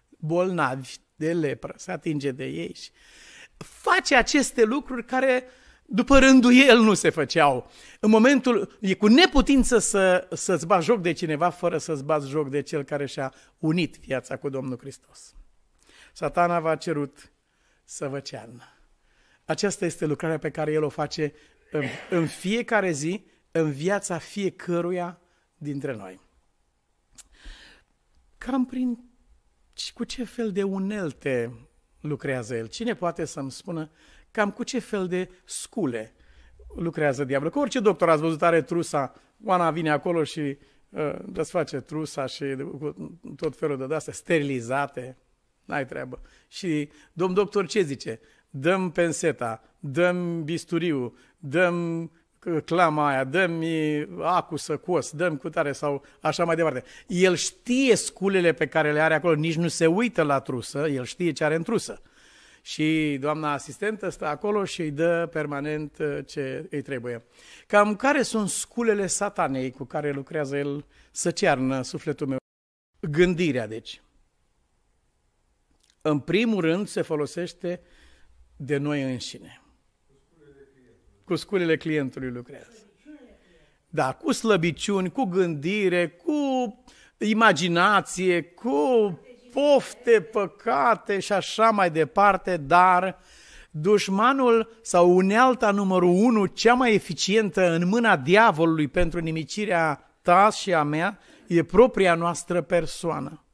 Speaker 1: bolnavi de lepră, se atinge de ei și face aceste lucruri care uh, după rândul el nu se făceau. În momentul, e cu neputință să, să-ți bați joc de cineva fără să-ți bați joc de cel care și-a unit viața cu Domnul Hristos. Satana v-a cerut să vă cearnă. Aceasta este lucrarea pe care el o face în, în fiecare zi, în viața fiecăruia dintre noi. Cam prin cu ce fel de unelte lucrează el? Cine poate să-mi spună cam cu ce fel de scule lucrează diavolul. Că orice doctor ați văzut are trusa, Oana vine acolo și uh, desface trusa și cu tot felul de astea sterilizate, n-ai treabă. Și domn doctor ce zice? Dăm penseta, dăm bisturiu, dăm uh, clama aia, dăm mi acu să cos, dăm cutare sau așa mai departe. El știe sculele pe care le are acolo, nici nu se uită la trusă, el știe ce are în trusă și doamna asistentă stă acolo și îi dă permanent uh, ce îi trebuie. Cam care sunt sculele satanei cu care lucrează el să cearnă sufletul meu? Gândirea, deci. În primul rând se folosește de noi înșine. Cu sculele clientului lucrează. Da, cu slăbiciuni, cu gândire, cu imaginație, cu pofte, păcate și așa mai departe, dar dușmanul sau unealta numărul unu, cea mai eficientă în mâna diavolului pentru nimicirea ta și a mea, e propria noastră persoană.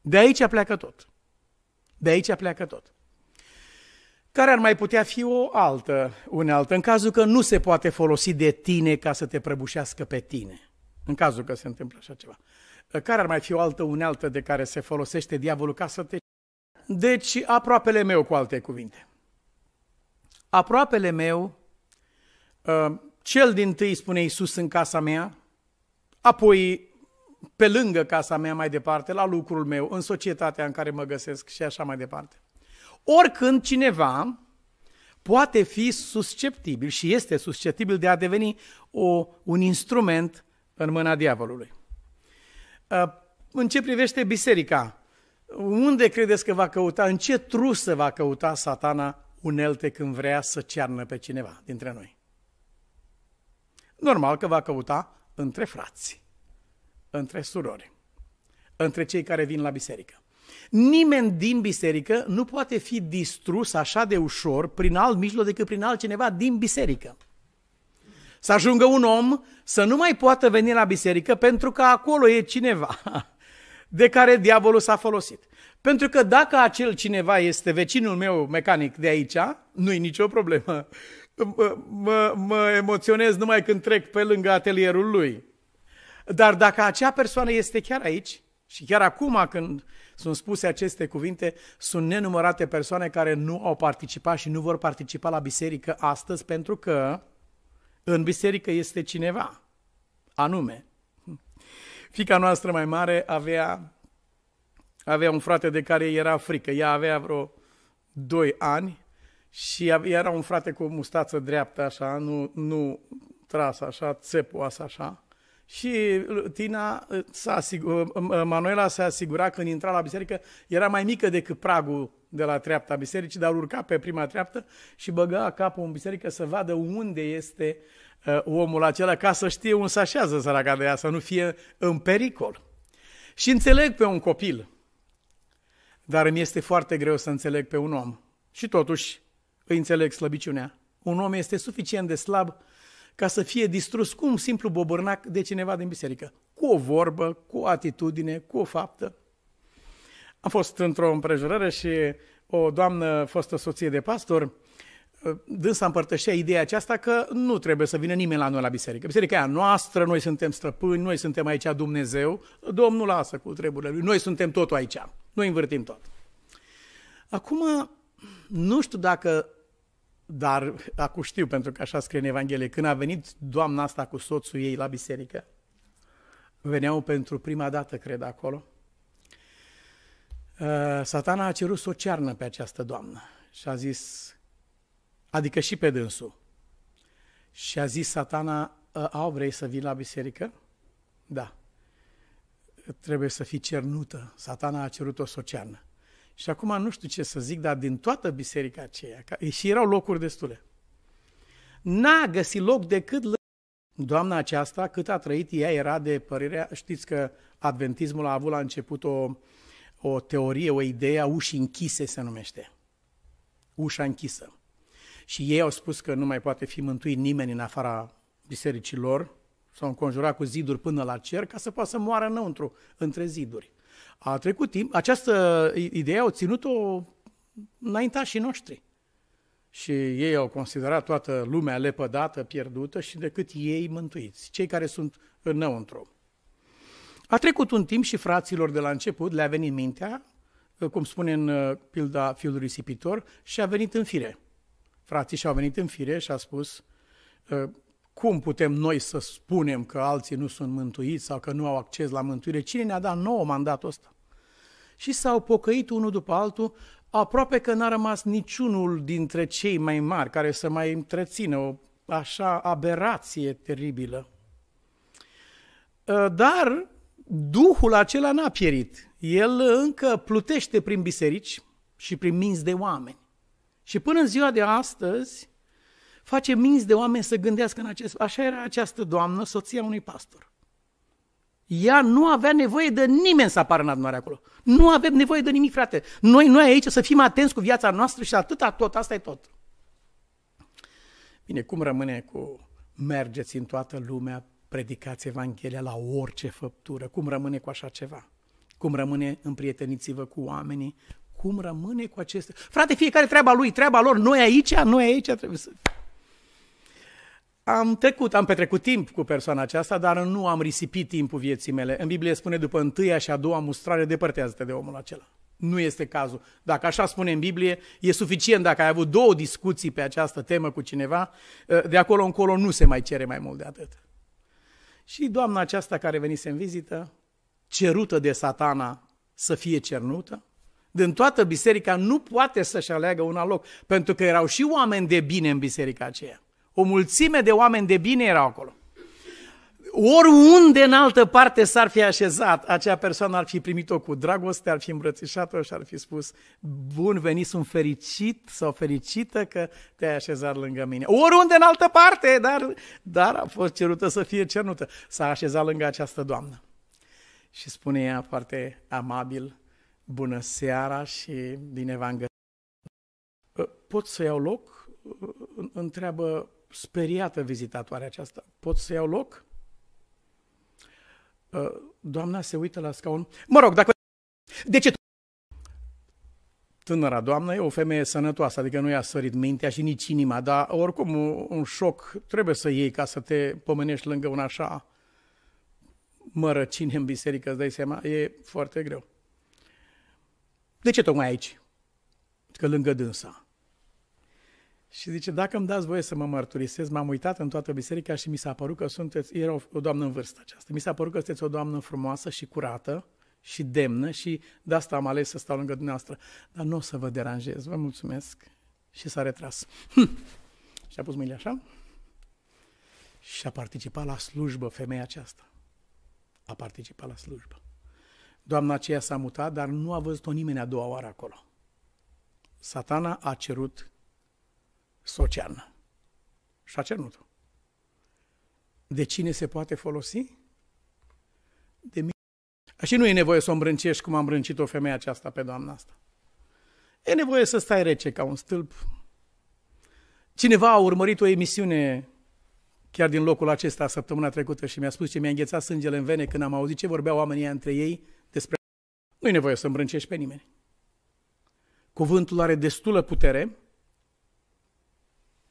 Speaker 1: De aici pleacă tot. De aici pleacă tot. Care ar mai putea fi o altă unealtă, în cazul că nu se poate folosi de tine ca să te prăbușească pe tine? În cazul că se întâmplă așa ceva. Care ar mai fi o altă unealtă de care se folosește diavolul ca să te... Deci, aproapele meu, cu alte cuvinte. Aproapele meu, uh, cel din tâi spune Iisus în casa mea, apoi pe lângă casa mea mai departe, la lucrul meu, în societatea în care mă găsesc și așa mai departe. Oricând cineva poate fi susceptibil și este susceptibil de a deveni o, un instrument în mâna diavolului. Uh, în ce privește biserica, unde credeți că va căuta, în ce trusă va căuta satana unelte când vrea să cearnă pe cineva dintre noi? Normal că va căuta între frați, între surori, între cei care vin la biserică. Nimeni din biserică nu poate fi distrus așa de ușor prin alt mijloc decât prin altcineva din biserică. Să ajungă un om să nu mai poată veni la biserică pentru că acolo e cineva *laughs* de care diavolul s-a folosit. Pentru că dacă acel cineva este vecinul meu mecanic de aici, nu-i nicio problemă. Mă, mă, mă emoționez numai când trec pe lângă atelierul lui. Dar dacă acea persoană este chiar aici, și chiar acum când sunt spuse aceste cuvinte, sunt nenumărate persoane care nu au participat și nu vor participa la biserică astăzi pentru că în biserică este cineva, anume. Fica noastră mai mare avea, avea un frate de care era frică. Ea avea vreo 2 ani și era un frate cu mustață dreaptă, așa, nu, nu tras așa, țepoasă așa. Și uh, Tina uh, s-a asigur, uh, Manuela se asigura când intra la biserică, era mai mică decât pragul de la treapta bisericii, dar urca pe prima treaptă și băga capul în biserică să vadă unde este omul acela, ca să știe unde se așează săraca de ea, să nu fie în pericol. Și înțeleg pe un copil, dar îmi este foarte greu să înțeleg pe un om. Și totuși îi înțeleg slăbiciunea. Un om este suficient de slab ca să fie distrus cu un simplu bobârnac de cineva din biserică. Cu o vorbă, cu o atitudine, cu o faptă. Am fost într-o împrejurare și o doamnă, fostă soție de pastor, dânsa împărtășea ideea aceasta că nu trebuie să vină nimeni la noi la biserică. Biserica e a noastră, noi suntem străpâni, noi suntem aici Dumnezeu, Domnul lasă cu treburile lui, noi suntem totul aici, noi învârtim tot. Acum, nu știu dacă dar acum știu, pentru că așa scrie în Evanghelie, când a venit doamna asta cu soțul ei la biserică, veneau pentru prima dată, cred, acolo, uh, satana a cerut o cearnă pe această doamnă și a zis, adică și pe dânsul. Și a zis satana, uh, au vrei să vii la biserică? Da. Trebuie să fii cernută. Satana a cerut-o să și acum nu știu ce să zic, dar din toată biserica aceea, și erau locuri destule, n-a găsit loc decât lângă doamna aceasta, cât a trăit ea, era de părerea, știți că adventismul a avut la început o, o teorie, o idee a ușii închise se numește. Ușa închisă. Și ei au spus că nu mai poate fi mântuit nimeni în afara bisericilor, s-au înconjurat cu ziduri până la cer ca să poată să moară înăuntru, între ziduri. A trecut timp, această idee au ținut-o înaintașii noștri. Și ei au considerat toată lumea lepădată, pierdută și decât ei mântuiți, cei care sunt înăuntru. A trecut un timp și fraților de la început le-a venit mintea, cum spune în uh, pilda fiul risipitor, și a venit în fire. Frații și-au venit în fire și a spus, uh, cum putem noi să spunem că alții nu sunt mântuiți sau că nu au acces la mântuire? Cine ne-a dat nouă mandatul ăsta? Și s-au pocăit unul după altul, aproape că n-a rămas niciunul dintre cei mai mari care să mai întrețină o așa aberație teribilă. Ă, dar Duhul acela n-a pierit. El încă plutește prin biserici și prin minți de oameni. Și până în ziua de astăzi, face minți de oameni să gândească în acest... Așa era această doamnă, soția unui pastor. Ea nu avea nevoie de nimeni să apară în adunare acolo. Nu avem nevoie de nimic, frate. Noi, noi aici să fim atenți cu viața noastră și atâta tot, asta e tot. Bine, cum rămâne cu mergeți în toată lumea, predicați Evanghelia la orice făptură? Cum rămâne cu așa ceva? Cum rămâne prieteniți vă cu oamenii? Cum rămâne cu aceste... Frate, fiecare treaba lui, treaba lor, noi aici, noi aici trebuie să... Am trecut, am petrecut timp cu persoana aceasta, dar nu am risipit timpul vieții mele. În Biblie spune, după întâia și a doua mustrare, depărtează-te de omul acela. Nu este cazul. Dacă așa spune în Biblie, e suficient dacă ai avut două discuții pe această temă cu cineva, ă, de acolo încolo nu se mai cere mai mult de atât. Și doamna aceasta care venise în vizită, cerută de satana să fie cernută, din toată biserica nu poate să-și aleagă un loc, pentru că erau și oameni de bine în biserica aceea. O mulțime de oameni de bine erau acolo. Oriunde în altă parte s-ar fi așezat, acea persoană ar fi primit-o cu dragoste, ar fi îmbrățișat-o și ar fi spus, bun venit, sunt fericit sau fericită că te-ai așezat lângă mine. Oriunde în altă parte, dar, dar a fost cerută să fie cernută. S-a așezat lângă această doamnă. Și spune ea foarte amabil, bună seara și bine v-am găsit. Pot să iau loc? Întreabă speriată vizitatoarea aceasta. Pot să iau loc? Uh, doamna se uită la scaun. Mă rog, dacă... De ce? Tânăra doamnă e o femeie sănătoasă, adică nu i-a sărit mintea și nici inima, dar oricum un șoc trebuie să iei ca să te pomenești lângă un așa mărăcine în biserică, îți dai seama, e foarte greu. De ce tocmai aici? Că lângă dânsa. Și zice, dacă îmi dați voie să mă mărturisesc, m-am uitat în toată biserica și mi s-a părut că sunteți, era o, o doamnă în vârstă aceasta, mi s-a părut că sunteți o doamnă frumoasă și curată și demnă și de asta am ales să stau lângă dumneavoastră. Dar nu o să vă deranjez, vă mulțumesc. Și s-a retras. *laughs* Și a pus mâinile așa și a participat la slujbă femeia aceasta. A participat la slujbă. Doamna aceea s-a mutat, dar nu a văzut-o nimeni a doua oară acolo. Satana a cerut social. Și a cerut -o. De cine se poate folosi? De mine. Și nu e nevoie să o îmbrâncești cum am îmbrâncit o femeie aceasta pe doamna asta. E nevoie să stai rece ca un stâlp. Cineva a urmărit o emisiune chiar din locul acesta săptămâna trecută și mi-a spus ce mi-a înghețat sângele în vene când am auzit ce vorbeau oamenii între ei despre... Nu e nevoie să îmbrâncești pe nimeni. Cuvântul are destulă putere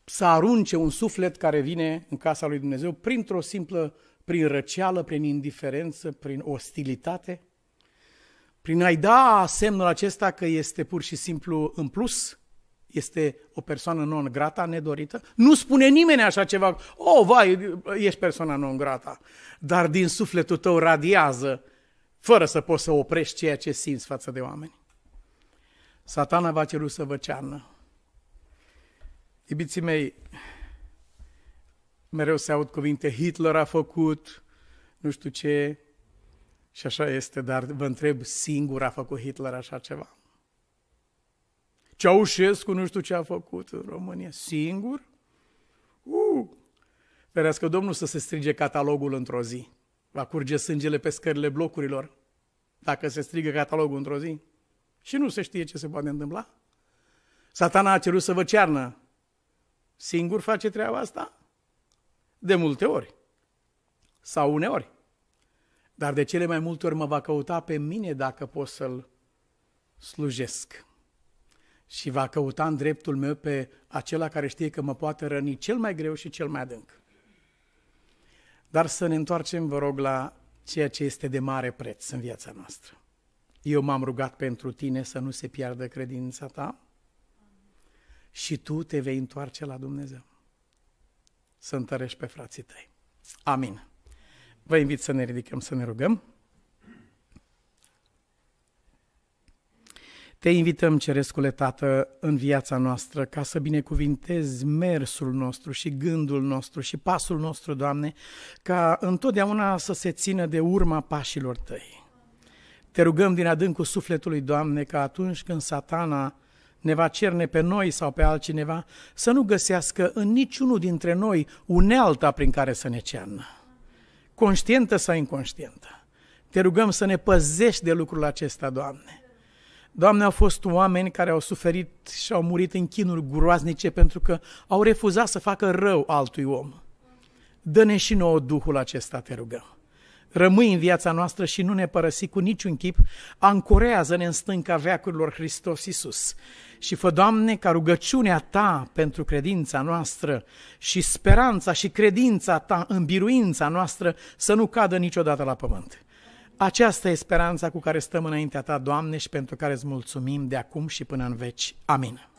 Speaker 1: să arunce un suflet care vine în casa lui Dumnezeu printr-o simplă, prin răceală, prin indiferență, prin ostilitate, prin a-i da semnul acesta că este pur și simplu în plus, este o persoană non-grata, nedorită. Nu spune nimeni așa ceva, oh, vai, ești persoana non-grata, dar din sufletul tău radiază, fără să poți să oprești ceea ce simți față de oameni. Satana va ceru să vă cearnă Ibiții mei, mereu se aud cuvinte, Hitler a făcut, nu știu ce, și așa este, dar vă întreb, singur a făcut Hitler așa ceva? Ceaușescu nu știu ce a făcut în România, singur? Uh! Ferească Domnul să se strige catalogul într-o zi. Va curge sângele pe scările blocurilor dacă se strigă catalogul într-o zi. Și nu se știe ce se poate întâmpla. Satana a cerut să vă cearnă Singur face treaba asta? De multe ori. Sau uneori. Dar de cele mai multe ori mă va căuta pe mine dacă pot să-l slujesc. Și va căuta în dreptul meu pe acela care știe că mă poate răni cel mai greu și cel mai adânc. Dar să ne întoarcem, vă rog, la ceea ce este de mare preț în viața noastră. Eu m-am rugat pentru tine să nu se piardă credința ta, și tu te vei întoarce la Dumnezeu. Să întărești pe frații tăi. Amin. Vă invit să ne ridicăm, să ne rugăm. Te invităm, Cerescule Tată, în viața noastră ca să binecuvintezi mersul nostru și gândul nostru și pasul nostru, Doamne, ca întotdeauna să se țină de urma pașilor Tăi. Te rugăm din adâncul sufletului, Doamne, ca atunci când satana ne va cerne pe noi sau pe altcineva, să nu găsească în niciunul dintre noi unealta prin care să ne cernă. Conștientă sau inconștientă. Te rugăm să ne păzești de lucrul acesta, Doamne. Doamne, au fost oameni care au suferit și au murit în chinuri groaznice pentru că au refuzat să facă rău altui om. Dă-ne și nouă Duhul acesta, te rugăm rămâi în viața noastră și nu ne părăsi cu niciun chip, ancorează-ne în stânca veacurilor Hristos Iisus. Și fă, Doamne, ca rugăciunea Ta pentru credința noastră și speranța și credința Ta în biruința noastră să nu cadă niciodată la pământ. Aceasta e speranța cu care stăm înaintea Ta, Doamne, și pentru care îți mulțumim de acum și până în veci. Amin.